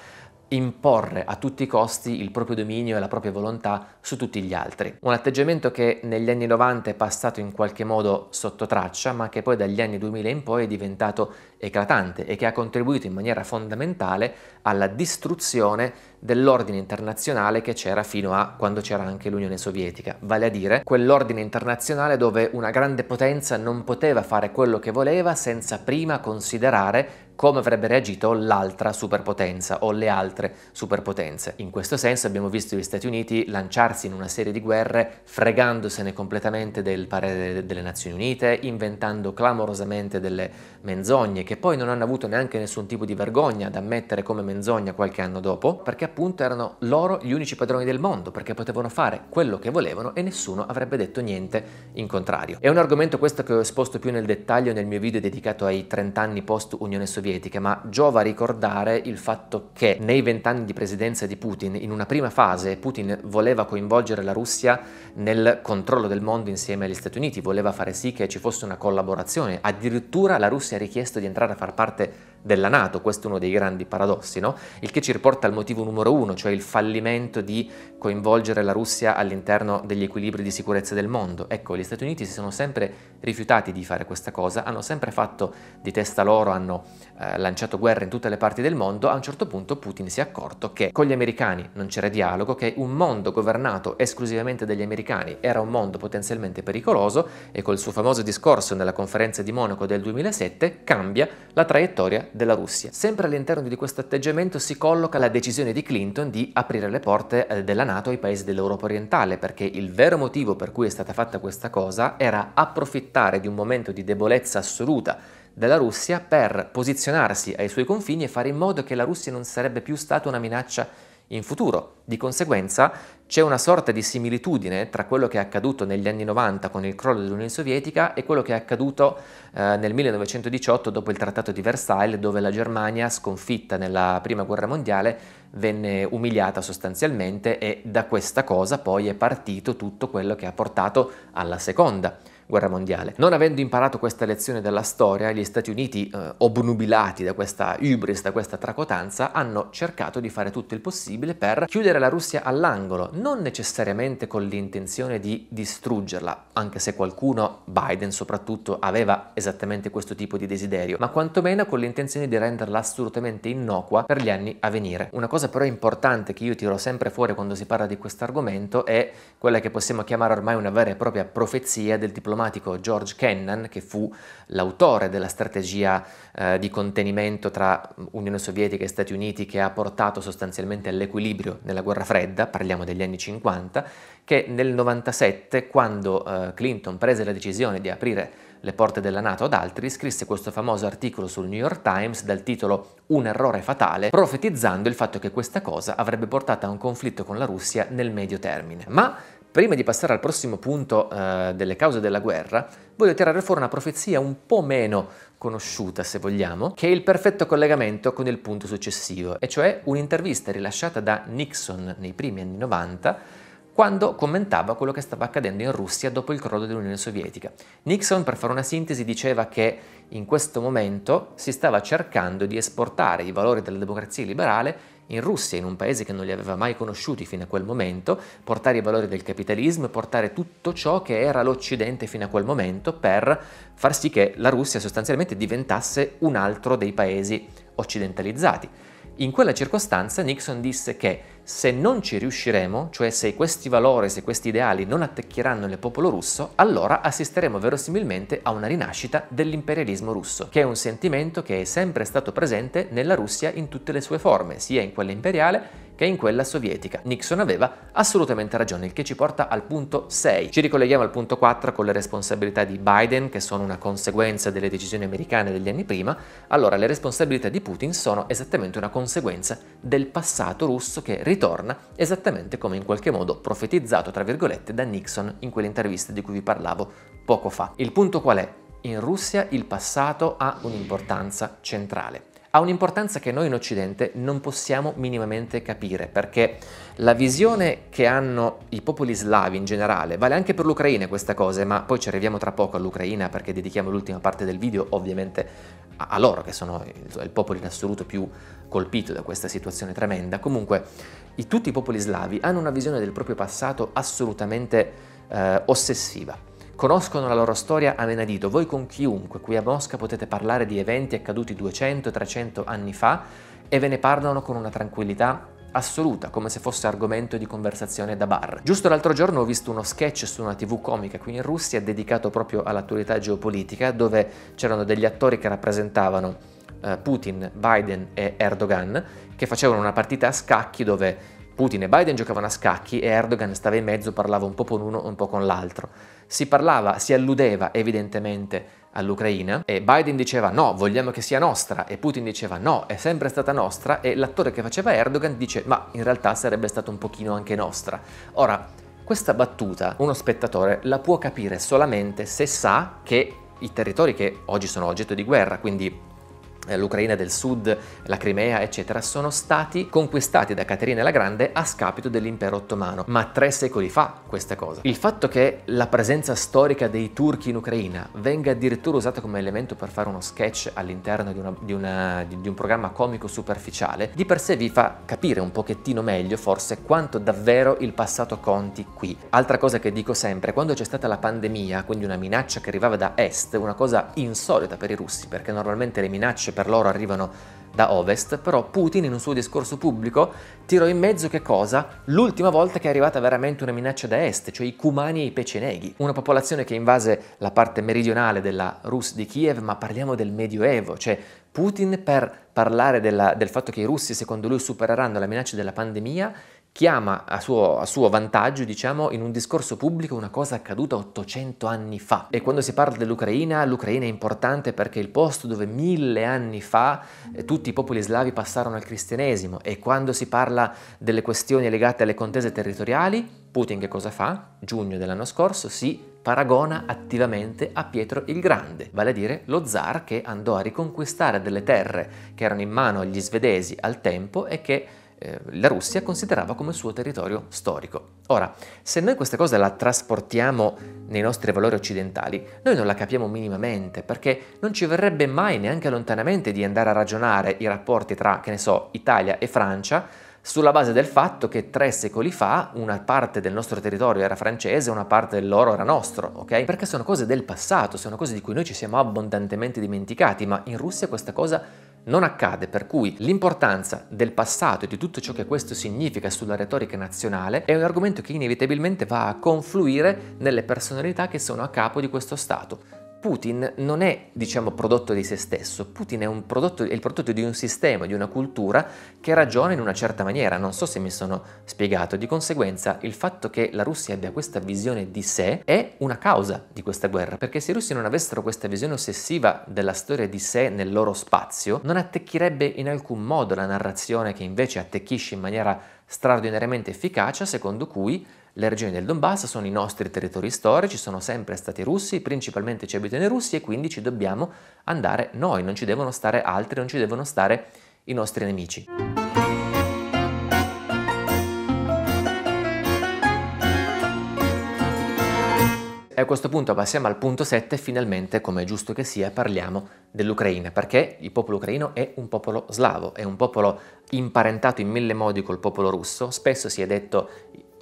imporre a tutti i costi il proprio dominio e la propria volontà su tutti gli altri. Un atteggiamento che negli anni 90 è passato in qualche modo sotto traccia, ma che poi dagli anni 2000 in poi è diventato eclatante e che ha contribuito in maniera fondamentale alla distruzione dell'ordine internazionale che c'era fino a quando c'era anche l'Unione Sovietica, vale a dire quell'ordine internazionale dove una grande potenza non poteva fare quello che voleva senza prima considerare come avrebbe reagito l'altra superpotenza o le altre superpotenze. In questo senso abbiamo visto gli Stati Uniti lanciarsi in una serie di guerre fregandosene completamente del parere delle Nazioni Unite, inventando clamorosamente delle menzogne che poi non hanno avuto neanche nessun tipo di vergogna ad ammettere come menzogna qualche anno dopo, perché appunto erano loro gli unici padroni del mondo perché potevano fare quello che volevano e nessuno avrebbe detto niente in contrario. È un argomento questo che ho esposto più nel dettaglio nel mio video dedicato ai 30 anni post Unione Sovietica, ma giova ricordare il fatto che nei 20 anni di presidenza di Putin, in una prima fase, Putin voleva coinvolgere la Russia nel controllo del mondo insieme agli Stati Uniti, voleva fare sì che ci fosse una collaborazione, addirittura la Russia ha richiesto di entrare a far parte della Nato, questo è uno dei grandi paradossi, no? il che ci riporta al motivo numero uno, cioè il fallimento di coinvolgere la Russia all'interno degli equilibri di sicurezza del mondo. Ecco, gli Stati Uniti si sono sempre rifiutati di fare questa cosa, hanno sempre fatto di testa loro, hanno eh, lanciato guerre in tutte le parti del mondo, a un certo punto Putin si è accorto che con gli americani non c'era dialogo, che un mondo governato esclusivamente dagli americani era un mondo potenzialmente pericoloso e col suo famoso discorso nella conferenza di Monaco del 2007 cambia la traiettoria della Russia. Sempre all'interno di questo atteggiamento si colloca la decisione di Clinton di aprire le porte eh, della Nato ai paesi dell'Europa orientale, perché il vero motivo per cui è stata fatta questa cosa era approfittare di un momento di debolezza assoluta dalla Russia per posizionarsi ai suoi confini e fare in modo che la Russia non sarebbe più stata una minaccia in futuro. Di conseguenza c'è una sorta di similitudine tra quello che è accaduto negli anni 90 con il crollo dell'Unione Sovietica e quello che è accaduto eh, nel 1918 dopo il Trattato di Versailles dove la Germania, sconfitta nella Prima Guerra Mondiale, venne umiliata sostanzialmente e da questa cosa poi è partito tutto quello che ha portato alla Seconda guerra mondiale. Non avendo imparato questa lezione dalla storia, gli Stati Uniti, eh, obnubilati da questa hubris, da questa tracotanza, hanno cercato di fare tutto il possibile per chiudere la Russia all'angolo, non necessariamente con l'intenzione di distruggerla, anche se qualcuno, Biden soprattutto, aveva esattamente questo tipo di desiderio, ma quantomeno con l'intenzione di renderla assolutamente innocua per gli anni a venire. Una cosa però importante che io tiro sempre fuori quando si parla di questo argomento è quella che possiamo chiamare ormai una vera e propria profezia del diplomatico diplomatico George Kennan, che fu l'autore della strategia eh, di contenimento tra Unione Sovietica e Stati Uniti che ha portato sostanzialmente all'equilibrio nella guerra fredda, parliamo degli anni 50, che nel 97, quando eh, Clinton prese la decisione di aprire le porte della Nato ad altri, scrisse questo famoso articolo sul New York Times dal titolo Un errore fatale, profetizzando il fatto che questa cosa avrebbe portato a un conflitto con la Russia nel medio termine. Ma Prima di passare al prossimo punto eh, delle cause della guerra, voglio tirare fuori una profezia un po' meno conosciuta, se vogliamo, che è il perfetto collegamento con il punto successivo, e cioè un'intervista rilasciata da Nixon nei primi anni 90 quando commentava quello che stava accadendo in Russia dopo il crollo dell'Unione Sovietica. Nixon, per fare una sintesi, diceva che in questo momento si stava cercando di esportare i valori della democrazia liberale in Russia, in un paese che non li aveva mai conosciuti fino a quel momento, portare i valori del capitalismo e portare tutto ciò che era l'Occidente fino a quel momento per far sì che la Russia sostanzialmente diventasse un altro dei paesi occidentalizzati. In quella circostanza Nixon disse che se non ci riusciremo, cioè se questi valori, se questi ideali non attecchieranno il popolo russo, allora assisteremo verosimilmente a una rinascita dell'imperialismo russo, che è un sentimento che è sempre stato presente nella Russia in tutte le sue forme, sia in quella imperiale che in quella sovietica. Nixon aveva assolutamente ragione, il che ci porta al punto 6. Ci ricolleghiamo al punto 4 con le responsabilità di Biden, che sono una conseguenza delle decisioni americane degli anni prima. Allora, le responsabilità di Putin sono esattamente una conseguenza del passato russo che ritorna esattamente come in qualche modo profetizzato, tra virgolette, da Nixon in quell'intervista di cui vi parlavo poco fa. Il punto qual è? In Russia il passato ha un'importanza centrale ha un'importanza che noi in Occidente non possiamo minimamente capire, perché la visione che hanno i popoli slavi in generale, vale anche per l'Ucraina questa cosa, ma poi ci arriviamo tra poco all'Ucraina perché dedichiamo l'ultima parte del video ovviamente a loro, che sono il, popolo in assoluto più colpito da questa situazione tremenda. Comunque, i, tutti i popoli slavi hanno una visione del proprio passato assolutamente eh, ossessiva conoscono la loro storia a menadito. Voi con chiunque qui a Mosca potete parlare di eventi accaduti 200-300 anni fa e ve ne parlano con una tranquillità assoluta, come se fosse argomento di conversazione da bar. Giusto l'altro giorno ho visto uno sketch su una tv comica qui in Russia dedicato proprio all'attualità geopolitica, dove c'erano degli attori che rappresentavano eh, Putin, Biden e Erdogan, che facevano una partita a scacchi dove Putin e Biden giocavano a scacchi e Erdogan stava in mezzo, parlava un po' con uno e un po' con l'altro. Si parlava, si alludeva evidentemente all'Ucraina e Biden diceva no, vogliamo che sia nostra e Putin diceva no, è sempre stata nostra e l'attore che faceva Erdogan dice ma in realtà sarebbe stato un pochino anche nostra. Ora, questa battuta uno spettatore la può capire solamente se sa che i territori che oggi sono oggetto di guerra, quindi eh, l'Ucraina del Sud, la Crimea, eccetera, sono stati conquistati da Caterina la Grande a scapito dell'impero ottomano, ma tre secoli fa questa cosa. Il fatto che la presenza storica dei turchi in Ucraina venga addirittura usata come elemento per fare uno sketch all'interno di, una, di, una, di, di un programma comico superficiale, di per sé vi fa capire un pochettino meglio forse quanto davvero il passato conti qui. Altra cosa che dico sempre, quando c'è stata la pandemia, quindi una minaccia che arrivava da est, una cosa insolita per i russi, perché normalmente le minacce minacce per loro arrivano da ovest, però Putin in un suo discorso pubblico tirò in mezzo che cosa? L'ultima volta che è arrivata veramente una minaccia da est, cioè i cumani e i peceneghi, una popolazione che invase la parte meridionale della Rus di Kiev, ma parliamo del Medioevo, cioè Putin per parlare della, del fatto che i russi secondo lui supereranno la minaccia della pandemia chiama a suo, a suo, vantaggio, diciamo, in un discorso pubblico una cosa accaduta 800 anni fa. E quando si parla dell'Ucraina, l'Ucraina è importante perché è il posto dove mille anni fa eh, tutti i popoli slavi passarono al cristianesimo e quando si parla delle questioni legate alle contese territoriali, Putin che cosa fa? Giugno dell'anno scorso si paragona attivamente a Pietro il Grande, vale a dire lo zar che andò a riconquistare delle terre che erano in mano agli svedesi al tempo e che eh, la Russia considerava come suo territorio storico. Ora, se noi questa cosa la trasportiamo nei nostri valori occidentali, noi non la capiamo minimamente perché non ci verrebbe mai neanche lontanamente di andare a ragionare i rapporti tra, che ne so, Italia e Francia sulla base del fatto che tre secoli fa una parte del nostro territorio era francese e una parte del loro era nostro, ok? Perché sono cose del passato, sono cose di cui noi ci siamo abbondantemente dimenticati, ma in Russia questa cosa non accade, per cui l'importanza del passato e di tutto ciò che questo significa sulla retorica nazionale è un argomento che inevitabilmente va a confluire nelle personalità che sono a capo di questo Stato. Putin non è, diciamo, prodotto di se stesso, Putin è, prodotto, è, il prodotto di un sistema, di una cultura che ragiona in una certa maniera, non so se mi sono spiegato, di conseguenza il fatto che la Russia abbia questa visione di sé è una causa di questa guerra, perché se i russi non avessero questa visione ossessiva della storia di sé nel loro spazio, non attecchirebbe in alcun modo la narrazione che invece attecchisce in maniera straordinariamente efficace, secondo cui le regioni del Donbass sono i nostri territori storici, sono sempre stati russi, principalmente ci abitano i russi e quindi ci dobbiamo andare noi, non ci devono stare altri, non ci devono stare i nostri nemici. E a questo punto passiamo al punto 7, finalmente, come è giusto che sia, parliamo dell'Ucraina, perché il popolo ucraino è un popolo slavo, è un popolo imparentato in mille modi col popolo russo, spesso si è detto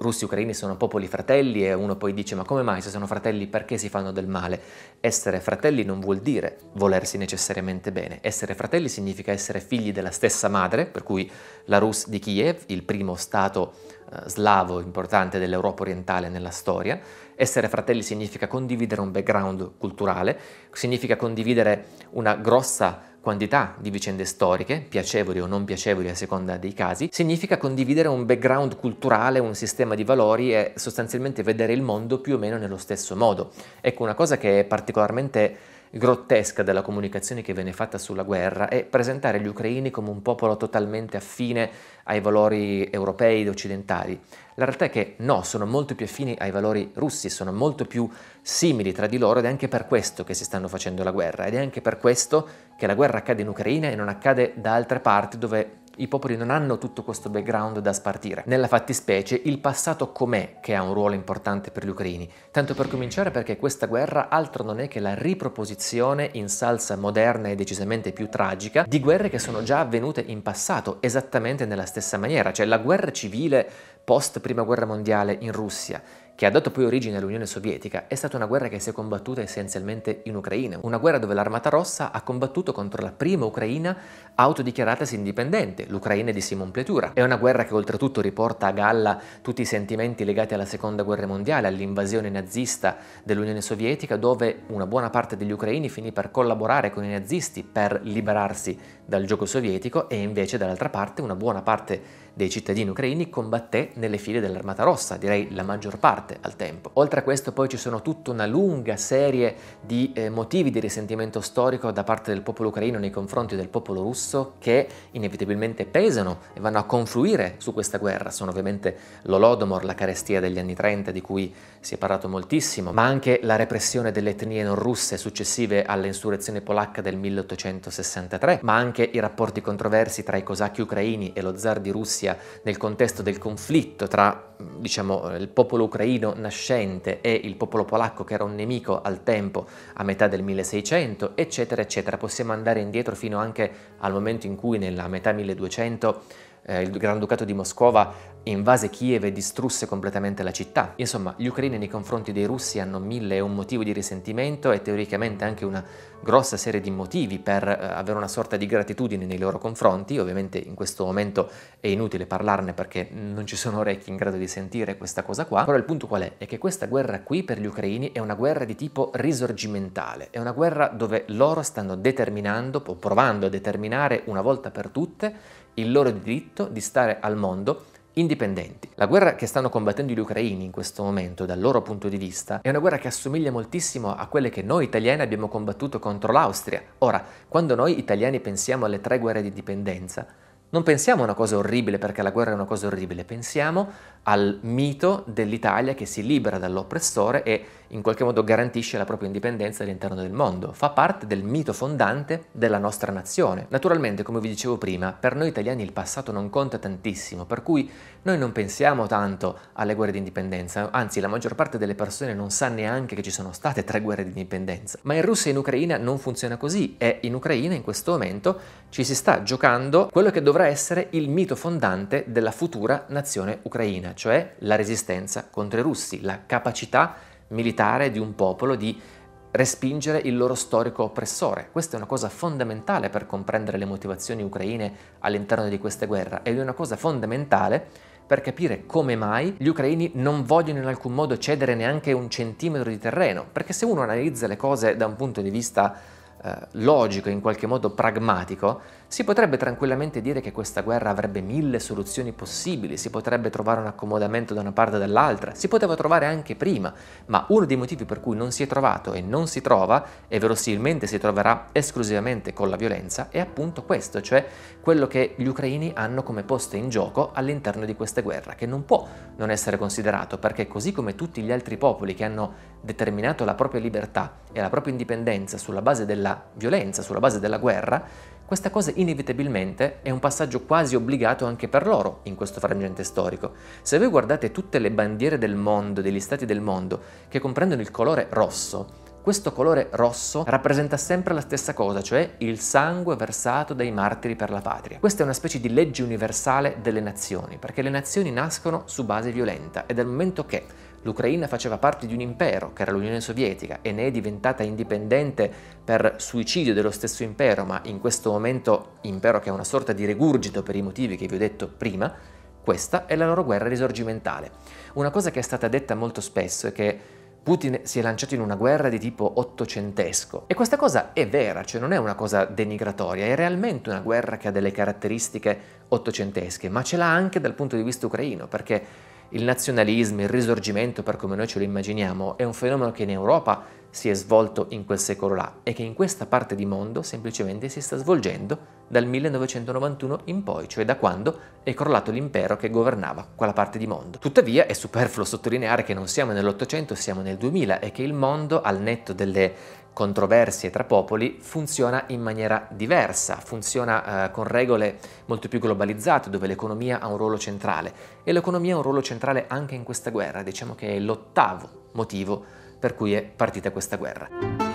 russi e ucraini sono popoli fratelli e uno poi dice ma come mai se sono fratelli perché si fanno del male? Essere fratelli non vuol dire volersi necessariamente bene, essere fratelli significa essere figli della stessa madre, per cui la Rus di Kiev, il primo stato eh, slavo importante dell'Europa orientale nella storia, essere fratelli significa condividere un background culturale, significa condividere una grossa quantità di vicende storiche, piacevoli o non piacevoli a seconda dei casi, significa condividere un background culturale, un sistema di valori e sostanzialmente vedere il mondo più o meno nello stesso modo. Ecco, una cosa che è particolarmente grottesca della comunicazione che viene fatta sulla guerra è presentare gli ucraini come un popolo totalmente affine ai valori europei ed occidentali. La realtà è che no, sono molto più affini ai valori russi, sono molto più simili tra di loro ed è anche per questo che si stanno facendo la guerra ed è anche per questo che la guerra accade in Ucraina e non accade da altre parti dove i popoli non hanno tutto questo background da spartire. Nella fattispecie il passato com'è che ha un ruolo importante per gli ucraini, tanto per cominciare perché questa guerra altro non è che la riproposizione in salsa moderna e decisamente più tragica di guerre che sono già avvenute in passato esattamente nella stessa maniera, cioè la guerra civile post prima guerra mondiale in Russia che ha dato poi origine all'Unione Sovietica, è stata una guerra che si è combattuta essenzialmente in Ucraina, una guerra dove l'Armata Rossa ha combattuto contro la prima Ucraina autodichiaratasi indipendente, l'Ucraina di Simon Pletura. È una guerra che oltretutto riporta a galla tutti i sentimenti legati alla Seconda Guerra Mondiale, all'invasione nazista dell'Unione Sovietica, dove una buona parte degli ucraini finì per collaborare con i nazisti per liberarsi dal gioco sovietico e invece dall'altra parte una buona parte dei cittadini ucraini combatté nelle file dell'Armata Rossa, direi la maggior parte al tempo. Oltre a questo poi ci sono tutta una lunga serie di eh, motivi di risentimento storico da parte del popolo ucraino nei confronti del popolo russo che inevitabilmente pesano e vanno a confluire su questa guerra. Sono ovviamente l'Olodomor, la carestia degli anni 30 di cui si è parlato moltissimo, ma anche la repressione delle etnie non russe successive all'insurrezione polacca del 1863, ma anche perché i rapporti controversi tra i cosacchi ucraini e lo zar di Russia nel contesto del conflitto tra diciamo, il popolo ucraino nascente e il popolo polacco che era un nemico al tempo a metà del 1600, eccetera, eccetera. Possiamo andare indietro fino anche al momento in cui nella metà 1200 eh, il Granducato di Moscova invase Kiev e distrusse completamente la città. Insomma, gli ucraini nei confronti dei russi hanno mille e un motivo di risentimento e teoricamente anche una grossa serie di motivi per eh, avere una sorta di gratitudine nei loro confronti. Ovviamente in questo momento è inutile parlarne perché non ci sono orecchi in grado di sentire questa cosa qua. Però il punto qual è? È che questa guerra qui per gli ucraini è una guerra di tipo risorgimentale, è una guerra dove loro stanno determinando, o provando a determinare una volta per tutte il loro diritto di stare al mondo indipendenti. La guerra che stanno combattendo gli ucraini in questo momento, dal loro punto di vista, è una guerra che assomiglia moltissimo a quelle che noi italiani abbiamo combattuto contro l'Austria. Ora, quando noi italiani pensiamo alle tre guerre di indipendenza, non pensiamo a una cosa orribile perché la guerra è una cosa orribile, pensiamo al mito dell'Italia che si libera dall'oppressore e in qualche modo garantisce la propria indipendenza all'interno del mondo, fa parte del mito fondante della nostra nazione. Naturalmente, come vi dicevo prima, per noi italiani il passato non conta tantissimo, per cui noi non pensiamo tanto alle guerre di indipendenza, anzi la maggior parte delle persone non sa neanche che ci sono state tre guerre di indipendenza. Ma in Russia e in Ucraina non funziona così e in Ucraina in questo momento ci si sta giocando quello che dovrà essere il mito fondante della futura nazione ucraina, cioè la resistenza contro i russi, la capacità militare di un popolo di respingere il loro storico oppressore. Questa è una cosa fondamentale per comprendere le motivazioni ucraine all'interno di questa guerra ed è una cosa fondamentale per capire come mai gli ucraini non vogliono in alcun modo cedere neanche un centimetro di terreno, perché se uno analizza le cose da un punto di vista eh, logico, in qualche modo pragmatico, si potrebbe tranquillamente dire che questa guerra avrebbe mille soluzioni possibili, si potrebbe trovare un accomodamento da una parte o dall'altra, si poteva trovare anche prima, ma uno dei motivi per cui non si è trovato e non si trova, e verosimilmente si troverà esclusivamente con la violenza, è appunto questo, cioè quello che gli ucraini hanno come posto in gioco all'interno di questa guerra, che non può non essere considerato, perché così come tutti gli altri popoli che hanno determinato la propria libertà e la propria indipendenza sulla base della violenza, sulla base della guerra, questa cosa inevitabilmente è un passaggio quasi obbligato anche per loro in questo frangente storico. Se voi guardate tutte le bandiere del mondo, degli stati del mondo, che comprendono il colore rosso, questo colore rosso rappresenta sempre la stessa cosa, cioè il sangue versato dai martiri per la patria. Questa è una specie di legge universale delle nazioni, perché le nazioni nascono su base violenta e dal momento che L'Ucraina faceva parte di un impero, che era l'Unione Sovietica, e ne è diventata indipendente per suicidio dello stesso impero, ma in questo momento impero che è una sorta di regurgito per i motivi che vi ho detto prima, questa è la loro guerra risorgimentale. Una cosa che è stata detta molto spesso è che Putin si è lanciato in una guerra di tipo ottocentesco. E questa cosa è vera, cioè non è una cosa denigratoria, è realmente una guerra che ha delle caratteristiche ottocentesche, ma ce l'ha anche dal punto di vista ucraino, perché il nazionalismo, il risorgimento per come noi ce lo immaginiamo è un fenomeno che in Europa si è svolto in quel secolo là e che in questa parte di mondo semplicemente si sta svolgendo dal 1991 in poi, cioè da quando è crollato l'impero che governava quella parte di mondo. Tuttavia è superfluo sottolineare che non siamo nell'Ottocento, siamo nel 2000 e che il mondo, al netto delle controversie tra popoli funziona in maniera diversa, funziona eh, con regole molto più globalizzate dove l'economia ha un ruolo centrale e l'economia ha un ruolo centrale anche in questa guerra, diciamo che è l'ottavo motivo per cui è partita questa guerra.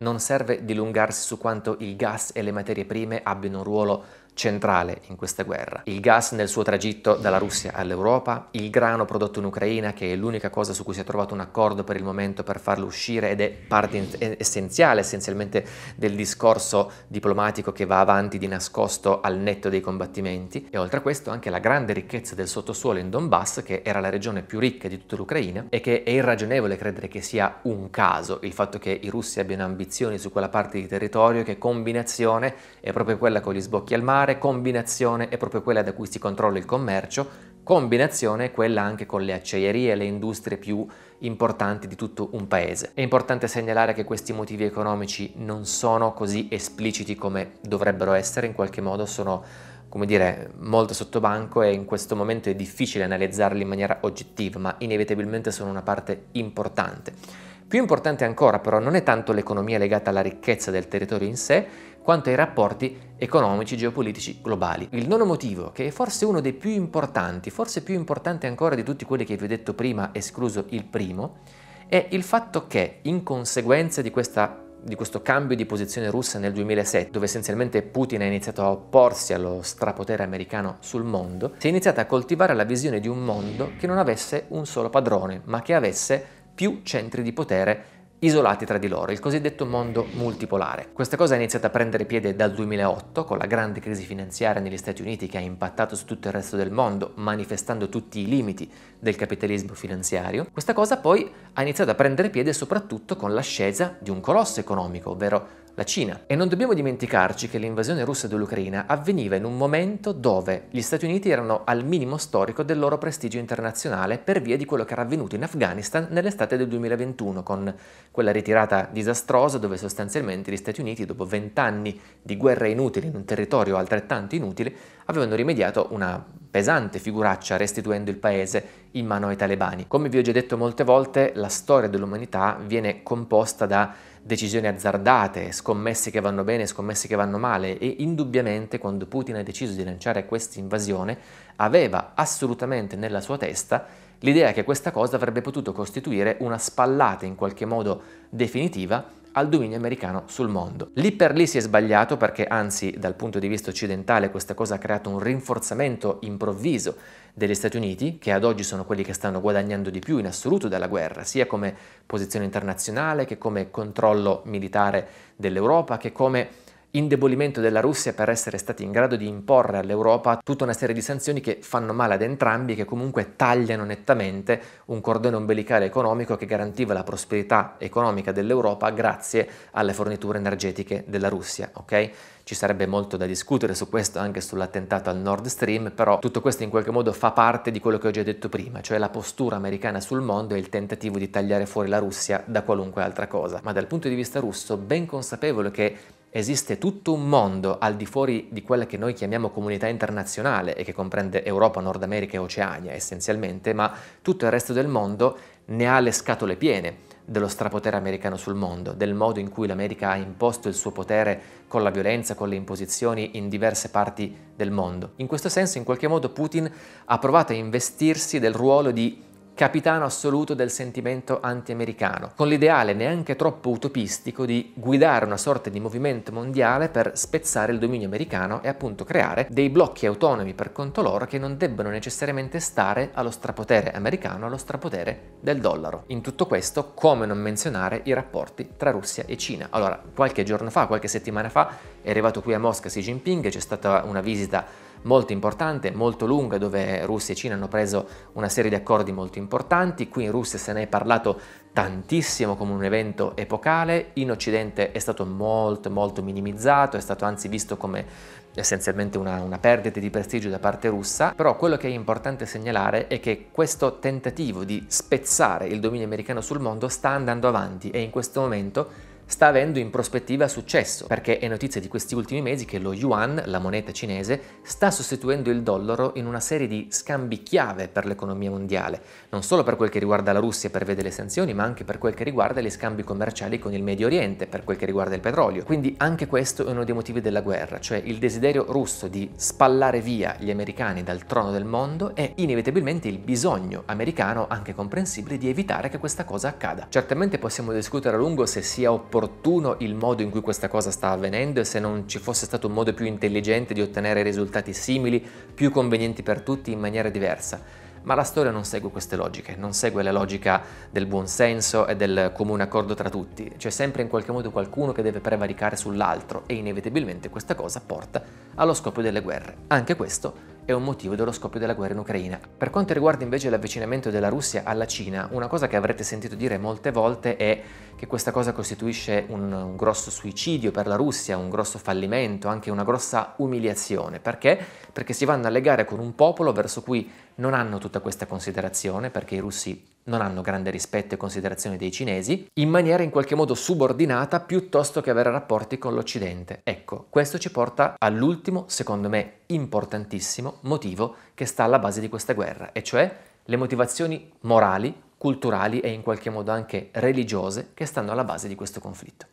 non serve dilungarsi su quanto il gas e le materie prime abbiano un ruolo centrale in questa guerra. Il gas nel suo tragitto dalla Russia all'Europa, il grano prodotto in Ucraina che è l'unica cosa su cui si è trovato un accordo per il momento per farlo uscire ed è parte essenziale essenzialmente del discorso diplomatico che va avanti di nascosto al netto dei combattimenti e oltre a questo anche la grande ricchezza del sottosuolo in Donbass che era la regione più ricca di tutta l'Ucraina e che è irragionevole credere che sia un caso il fatto che i russi abbiano ambizioni su quella parte di territorio che combinazione è proprio quella con gli sbocchi al mare particolare combinazione è proprio quella da cui si controlla il commercio, combinazione è quella anche con le acciaierie e le industrie più importanti di tutto un paese. È importante segnalare che questi motivi economici non sono così espliciti come dovrebbero essere, in qualche modo sono come dire, molto sottobanco e in questo momento è difficile analizzarli in maniera oggettiva, ma inevitabilmente sono una parte importante. Più importante ancora però non è tanto l'economia legata alla ricchezza del territorio in sé, quanto ai rapporti economici geopolitici globali. Il nono motivo, che è forse uno dei più importanti, forse più importante ancora di tutti quelli che vi ho detto prima, escluso il primo, è il fatto che, in conseguenza di, questa, di questo cambio di posizione russa nel 2007, dove essenzialmente Putin ha iniziato a opporsi allo strapotere americano sul mondo, si è iniziata a coltivare la visione di un mondo che non avesse un solo padrone, ma che avesse più centri di potere isolati tra di loro, il cosiddetto mondo multipolare. Questa cosa è iniziata a prendere piede dal 2008 con la grande crisi finanziaria negli Stati Uniti che ha impattato su tutto il resto del mondo, manifestando tutti i limiti del capitalismo finanziario. Questa cosa poi ha iniziato a prendere piede soprattutto con l'ascesa di un colosso economico, ovvero la Cina. E non dobbiamo dimenticarci che l'invasione russa dell'Ucraina avveniva in un momento dove gli Stati Uniti erano al minimo storico del loro prestigio internazionale per via di quello che era avvenuto in Afghanistan nell'estate del 2021 con quella ritirata disastrosa dove sostanzialmente gli Stati Uniti dopo vent'anni di guerre inutili in un territorio altrettanto inutile avevano rimediato una pesante figuraccia restituendo il paese in mano ai talebani. Come vi ho già detto molte volte, la storia dell'umanità viene composta da decisioni azzardate, scommesse che vanno bene, scommesse che vanno male e indubbiamente quando Putin ha deciso di lanciare questa invasione aveva assolutamente nella sua testa l'idea che questa cosa avrebbe potuto costituire una spallata in qualche modo definitiva al dominio americano sul mondo. Lì per lì si è sbagliato perché anzi dal punto di vista occidentale questa cosa ha creato un rinforzamento improvviso degli Stati Uniti, che ad oggi sono quelli che stanno guadagnando di più in assoluto dalla guerra, sia come posizione internazionale che come controllo militare dell'Europa che come indebolimento della Russia per essere stati in grado di imporre all'Europa tutta una serie di sanzioni che fanno male ad entrambi e che comunque tagliano nettamente un cordone ombelicale economico che garantiva la prosperità economica dell'Europa grazie alle forniture energetiche della Russia, ok? Ci sarebbe molto da discutere su questo, anche sull'attentato al Nord Stream, però tutto questo in qualche modo fa parte di quello che ho già detto prima, cioè la postura americana sul mondo e il tentativo di tagliare fuori la Russia da qualunque altra cosa. Ma dal punto di vista russo, ben consapevole che esiste tutto un mondo al di fuori di quella che noi chiamiamo comunità internazionale e che comprende Europa, Nord America e Oceania essenzialmente, ma tutto il resto del mondo ne ha le scatole piene dello strapotere americano sul mondo, del modo in cui l'America ha imposto il suo potere con la violenza, con le imposizioni in diverse parti del mondo. In questo senso, in qualche modo, Putin ha provato a investirsi del ruolo di capitano assoluto del sentimento anti-americano, con l'ideale neanche troppo utopistico di guidare una sorta di movimento mondiale per spezzare il dominio americano e appunto creare dei blocchi autonomi per conto loro che non debbano necessariamente stare allo strapotere americano, allo strapotere del dollaro. In tutto questo, come non menzionare i rapporti tra Russia e Cina? Allora, qualche giorno fa, qualche settimana fa, è arrivato qui a Mosca Xi Jinping, c'è stata una visita molto importante, molto lunga, dove Russia e Cina hanno preso una serie di accordi molto importanti. Qui in Russia se ne è parlato tantissimo come un evento epocale, in Occidente è stato molto molto minimizzato, è stato anzi visto come essenzialmente una, una, perdita di prestigio da parte russa, però quello che è importante segnalare è che questo tentativo di spezzare il dominio americano sul mondo sta andando avanti e in questo momento sta avendo in prospettiva successo, perché è notizia di questi ultimi mesi che lo yuan, la moneta cinese, sta sostituendo il dollaro in una serie di scambi chiave per l'economia mondiale, non solo per quel che riguarda la Russia per via le sanzioni, ma anche per quel che riguarda gli scambi commerciali con il Medio Oriente, per quel che riguarda il petrolio. Quindi anche questo è uno dei motivi della guerra, cioè il desiderio russo di spallare via gli americani dal trono del mondo e inevitabilmente il bisogno americano, anche comprensibile, di evitare che questa cosa accada. Certamente possiamo discutere a lungo se sia opportuno opportuno il modo in cui questa cosa sta avvenendo e se non ci fosse stato un modo più intelligente di ottenere risultati simili, più convenienti per tutti in maniera diversa. Ma la storia non segue queste logiche, non segue la logica del buonsenso e del comune accordo tra tutti. C'è sempre in qualche modo qualcuno che deve prevaricare sull'altro e inevitabilmente questa cosa porta allo scoppio delle guerre. Anche questo è un motivo dello scoppio della guerra in Ucraina. Per quanto riguarda invece l'avvicinamento della Russia alla Cina, una cosa che avrete sentito dire molte volte è che questa cosa costituisce un, un grosso suicidio per la Russia, un grosso fallimento, anche una grossa umiliazione. Perché? Perché si vanno a legare con un popolo verso cui non hanno tutta questa considerazione, perché i russi non hanno grande rispetto e considerazione dei cinesi, in maniera in qualche modo subordinata piuttosto che avere rapporti con l'Occidente. Ecco, questo ci porta all'ultimo, secondo me importantissimo, motivo che sta alla base di questa guerra, e cioè le motivazioni morali, culturali e in qualche modo anche religiose che stanno alla base di questo conflitto.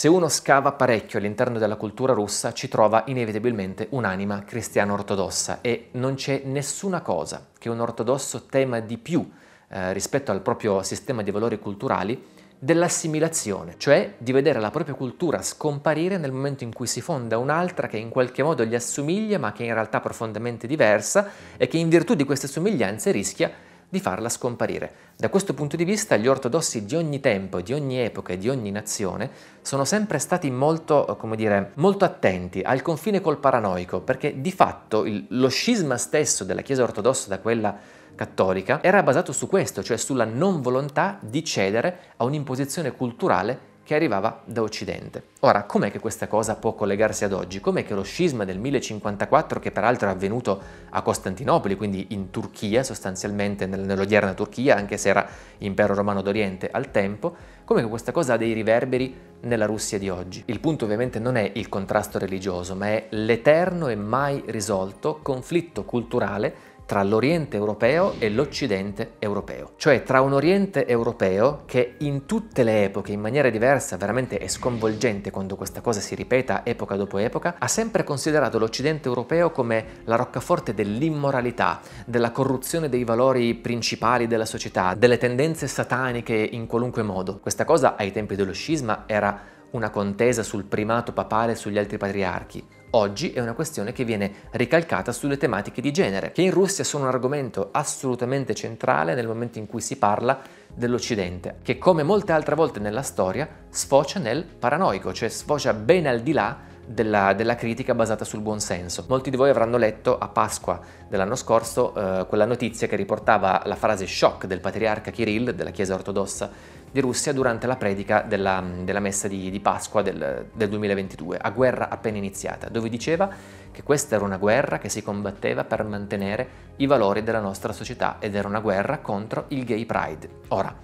se uno scava parecchio all'interno della cultura russa ci trova inevitabilmente un'anima cristiana ortodossa e non c'è nessuna cosa che un ortodosso tema di più eh, rispetto al proprio sistema di valori culturali dell'assimilazione, cioè di vedere la propria cultura scomparire nel momento in cui si fonda un'altra che in qualche modo gli assomiglia ma che è in realtà profondamente diversa e che in virtù di queste somiglianze rischia di farla scomparire. Da questo punto di vista gli ortodossi di ogni tempo, di ogni epoca e di ogni nazione sono sempre stati molto, eh, come dire, molto attenti al confine col paranoico, perché di fatto il, lo scisma stesso della Chiesa ortodossa da quella cattolica era basato su questo, cioè sulla non volontà di cedere a un'imposizione culturale che arrivava da Occidente. Ora, com'è che questa cosa può collegarsi ad oggi? Com'è che lo scisma del 1054, che peraltro è avvenuto a Costantinopoli, quindi in Turchia, sostanzialmente nell'odierna Turchia, anche se era impero romano d'Oriente al tempo, com'è che questa cosa ha dei riverberi nella Russia di oggi? Il punto ovviamente non è il contrasto religioso, ma è l'eterno e mai risolto conflitto culturale tra l'Oriente europeo e l'Occidente europeo, cioè tra un Oriente europeo che in tutte le epoche, in maniera diversa, veramente è sconvolgente quando questa cosa si ripeta epoca dopo epoca, ha sempre considerato l'Occidente europeo come la roccaforte dell'immoralità, della corruzione dei valori principali della società, delle tendenze sataniche in qualunque modo. Questa cosa ai tempi dello scisma era una contesa sul primato papale e sugli altri patriarchi, oggi è una questione che viene ricalcata sulle tematiche di genere, che in Russia sono un argomento assolutamente centrale nel momento in cui si parla dell'Occidente, che come molte altre volte nella storia sfocia nel paranoico, cioè sfocia ben al di là della, della, critica basata sul buonsenso. Molti di voi avranno letto a Pasqua dell'anno scorso eh, quella notizia che riportava la frase shock del patriarca Kirill della Chiesa ortodossa di Russia durante la predica della, della messa di, di Pasqua del, del 2022, a guerra appena iniziata, dove diceva che questa era una guerra che si combatteva per mantenere i valori della nostra società ed era una guerra contro il gay pride. Ora,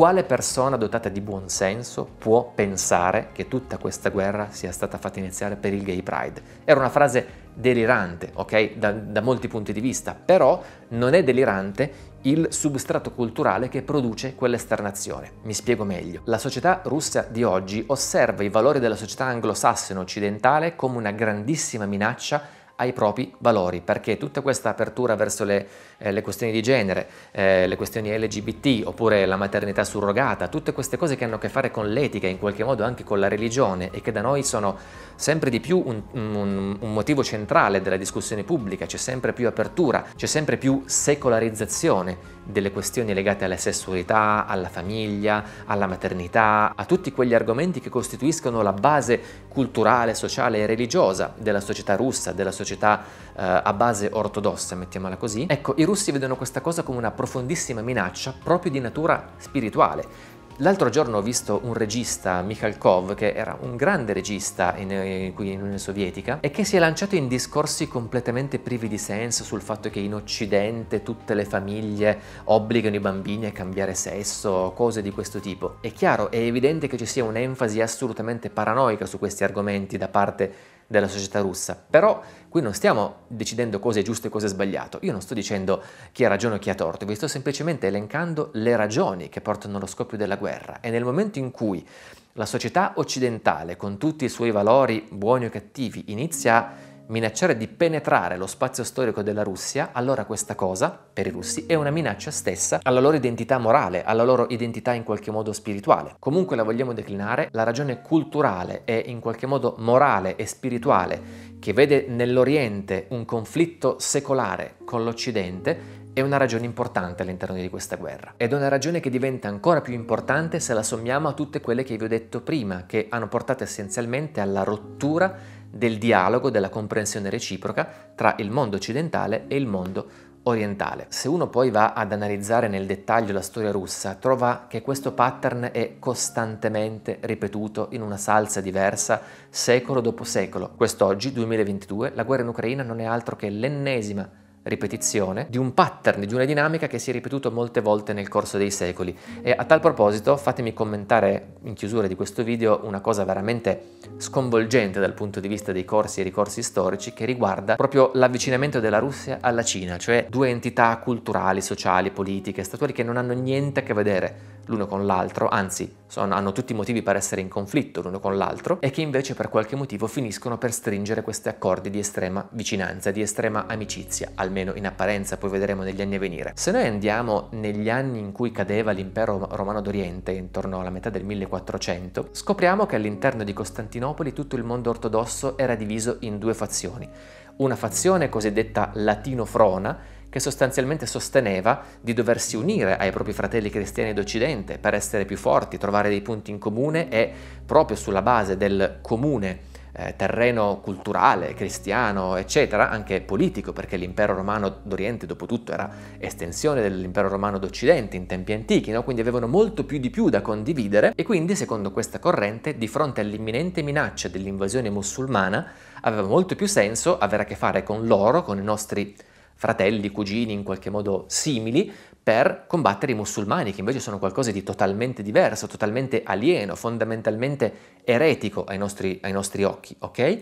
quale persona dotata di buon senso può pensare che tutta questa guerra sia stata fatta iniziare per il gay pride? Era una frase delirante, ok? Da, da molti punti di vista, però non è delirante il substrato culturale che produce quell'esternazione. Mi spiego meglio. La società russa di oggi osserva i valori della società anglosassone occidentale come una grandissima minaccia ai propri valori, perché tutta questa apertura verso le, eh, le questioni di genere, eh, le questioni LGBT oppure la maternità surrogata, tutte queste cose che hanno a che fare con l'etica, in qualche modo anche con la religione e che da noi sono sempre di più un, un, un motivo centrale della discussione pubblica, c'è sempre più apertura, c'è sempre più secolarizzazione delle questioni legate alla sessualità, alla famiglia, alla maternità, a tutti quegli argomenti che costituiscono la base culturale, sociale e religiosa della società russa, della società eh, a base ortodossa, mettiamola così. Ecco, i russi vedono questa cosa come una profondissima minaccia proprio di natura spirituale, L'altro giorno ho visto un regista, Kov, che era un grande regista in, eh, in, in Unione Sovietica e che si è lanciato in discorsi completamente privi di senso sul fatto che in Occidente tutte le famiglie obbligano i bambini a cambiare sesso, cose di questo tipo. È chiaro, è evidente che ci sia un'enfasi assolutamente paranoica su questi argomenti da parte della società russa. Però qui non stiamo decidendo cosa è giusto e cosa è sbagliato. Io non sto dicendo chi ha ragione o chi ha torto, vi sto semplicemente elencando le ragioni che portano allo scoppio della guerra. E nel momento in cui la società occidentale, con tutti i suoi valori buoni o cattivi, inizia a minacciare di penetrare lo spazio storico della Russia, allora questa cosa, per i russi, è una minaccia stessa alla loro identità morale, alla loro identità in qualche modo spirituale. Comunque la vogliamo declinare, la ragione culturale e in qualche modo morale e spirituale che vede nell'Oriente un conflitto secolare con l'Occidente è una ragione importante all'interno di questa guerra ed è una ragione che diventa ancora più importante se la sommiamo a tutte quelle che vi ho detto prima, che hanno portato essenzialmente alla rottura del dialogo, della comprensione reciproca tra il mondo occidentale e il mondo orientale. Se uno poi va ad analizzare nel dettaglio la storia russa, trova che questo pattern è costantemente ripetuto in una salsa diversa secolo dopo secolo. Quest'oggi, 2022, la guerra in Ucraina non è altro che l'ennesima ripetizione, di un pattern, di una dinamica che si è ripetuto molte volte nel corso dei secoli. E a tal proposito fatemi commentare in chiusura di questo video una cosa veramente sconvolgente dal punto di vista dei corsi e ricorsi storici che riguarda proprio l'avvicinamento della Russia alla Cina, cioè due entità culturali, sociali, politiche, statuali che non hanno niente a che vedere l'uno con l'altro, anzi sono, hanno tutti i motivi per essere in conflitto l'uno con l'altro e che invece per qualche motivo finiscono per stringere questi accordi di estrema vicinanza, di estrema amicizia, almeno almeno in apparenza, poi vedremo negli anni a venire. Se noi andiamo negli anni in cui cadeva l'impero romano d'Oriente, intorno alla metà del 1400, scopriamo che all'interno di Costantinopoli tutto il mondo ortodosso era diviso in due fazioni. Una fazione cosiddetta latino-frona, che sostanzialmente sosteneva di doversi unire ai propri fratelli cristiani d'Occidente per essere più forti, trovare dei punti in comune e proprio sulla base del comune eh, terreno culturale, cristiano, eccetera, anche politico, perché l'impero romano d'Oriente, dopo tutto, era estensione dell'impero romano d'Occidente in tempi antichi, no? quindi avevano molto più di più da condividere e quindi, secondo questa corrente, di fronte all'imminente minaccia dell'invasione musulmana, aveva molto più senso avere a che fare con loro, con i nostri fratelli, cugini in qualche modo simili, per combattere i musulmani, che invece sono qualcosa di totalmente diverso, totalmente alieno, fondamentalmente eretico ai nostri, ai nostri occhi, ok? E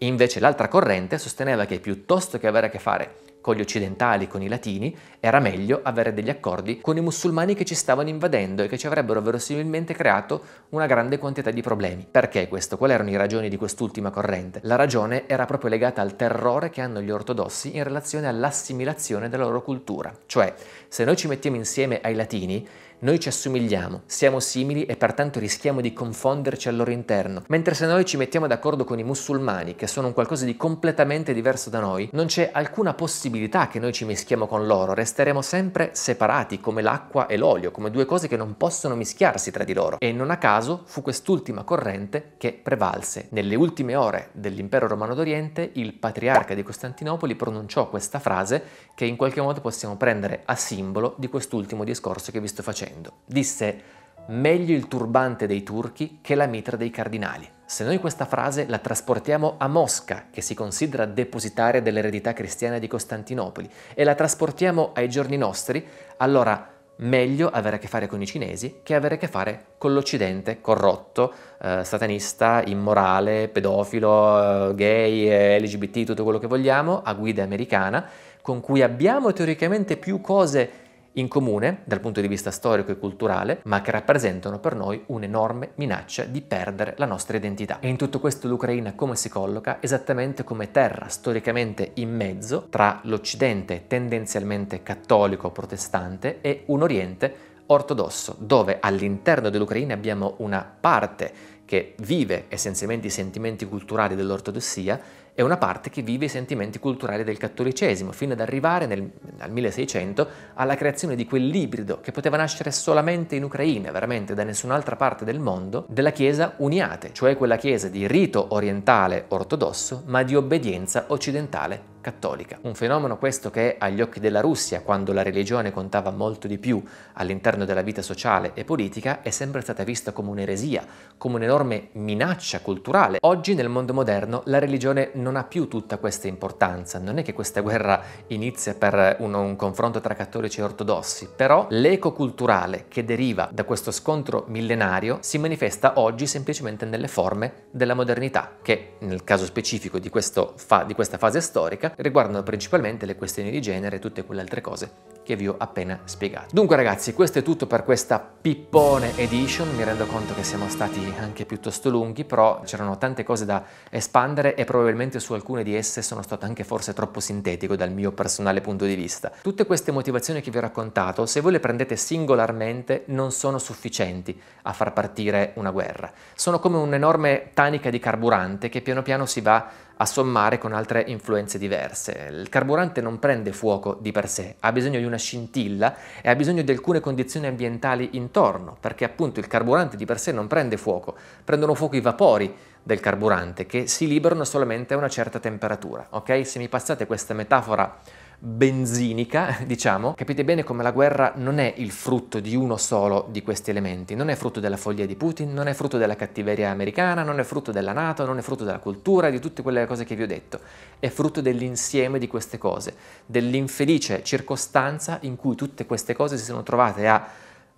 invece l'altra corrente sosteneva che piuttosto che avere a che fare con gli occidentali, con i latini, era meglio avere degli accordi con i musulmani che ci stavano invadendo e che ci avrebbero verosimilmente creato una grande quantità di problemi. Perché questo? Quali erano i ragioni di quest'ultima corrente? La ragione era proprio legata al terrore che hanno gli ortodossi in relazione all'assimilazione della loro cultura. Cioè, se noi ci mettiamo insieme ai latini, noi ci assomigliamo, siamo simili e pertanto rischiamo di confonderci al loro interno, mentre se noi ci mettiamo d'accordo con i musulmani, che sono un qualcosa di completamente diverso da noi, non c'è alcuna possibilità che noi ci mischiamo con loro, resteremo sempre separati come l'acqua e l'olio, come due cose che non possono mischiarsi tra di loro. E non a caso fu quest'ultima corrente che prevalse. Nelle ultime ore dell'impero romano d'Oriente, il patriarca di Costantinopoli pronunciò questa frase che in qualche modo possiamo prendere a simbolo di quest'ultimo discorso che vi sto facendo dicendo. Disse meglio il turbante dei turchi che la mitra dei cardinali. Se noi questa frase la trasportiamo a Mosca, che si considera depositaria dell'eredità cristiana di Costantinopoli, e la trasportiamo ai giorni nostri, allora meglio avere a che fare con i cinesi che avere a che fare con l'Occidente corrotto, eh, satanista, immorale, pedofilo, eh, gay, eh, LGBT, tutto quello che vogliamo, a guida americana, con cui abbiamo teoricamente più cose in comune dal punto di vista storico e culturale, ma che rappresentano per noi un'enorme minaccia di perdere la nostra identità. E in tutto questo l'Ucraina come si colloca? Esattamente come terra storicamente in mezzo tra l'Occidente tendenzialmente cattolico protestante e un Oriente ortodosso, dove all'interno dell'Ucraina abbiamo una parte che vive essenzialmente i sentimenti culturali dell'ortodossia è una parte che vive i sentimenti culturali del cattolicesimo, fino ad arrivare nel, al 1600 alla creazione di quell'ibrido che poteva nascere solamente in Ucraina, veramente da nessun'altra parte del mondo, della Chiesa uniate, cioè quella Chiesa di rito orientale ortodosso ma di obbedienza occidentale cattolica. Un fenomeno questo che agli occhi della Russia, quando la religione contava molto di più all'interno della vita sociale e politica, è sempre stata vista come un'eresia, come un'enorme minaccia culturale. Oggi nel mondo moderno la religione non ha più tutta questa importanza, non è che questa guerra inizia per un, un confronto tra cattolici e ortodossi, però l'eco culturale che deriva da questo scontro millenario si manifesta oggi semplicemente nelle forme della modernità, che nel caso specifico di, questo, di questa fase storica riguardano principalmente le questioni di genere e tutte quelle altre cose che vi ho appena spiegato. Dunque ragazzi, questo è tutto per questa pippone edition, mi rendo conto che siamo stati anche piuttosto lunghi, però c'erano tante cose da espandere e probabilmente su alcune di esse sono stato anche forse troppo sintetico dal mio personale punto di vista. Tutte queste motivazioni che vi ho raccontato, se voi le prendete singolarmente, non sono sufficienti a far partire una guerra. Sono come un'enorme tanica di carburante che piano piano si va a sommare con altre influenze diverse. Il carburante non prende fuoco di per sé, ha bisogno di una scintilla e ha bisogno di alcune condizioni ambientali intorno, perché appunto il carburante di per sé non prende fuoco, prendono fuoco i vapori del carburante che si liberano solamente a una certa temperatura. Ok? Se mi passate questa metafora benzinica, diciamo, capite bene come la guerra non è il frutto di uno solo di questi elementi, non è frutto della follia di Putin, non è frutto della cattiveria americana, non è frutto della Nato, non è frutto della cultura, di tutte quelle cose che vi ho detto, è frutto dell'insieme di queste cose, dell'infelice circostanza in cui tutte queste cose si sono trovate a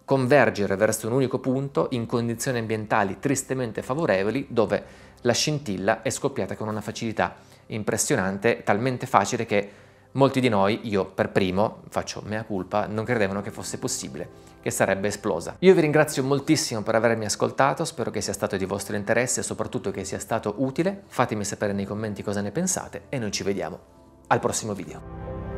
convergere verso un unico punto in condizioni ambientali tristemente favorevoli dove la scintilla è scoppiata con una facilità impressionante, talmente facile che Molti di noi, io per primo, faccio mea culpa, non credevano che fosse possibile, che sarebbe esplosa. Io vi ringrazio moltissimo per avermi ascoltato, spero che sia stato di vostro interesse e soprattutto che sia stato utile. Fatemi sapere nei commenti cosa ne pensate e noi ci vediamo al prossimo video.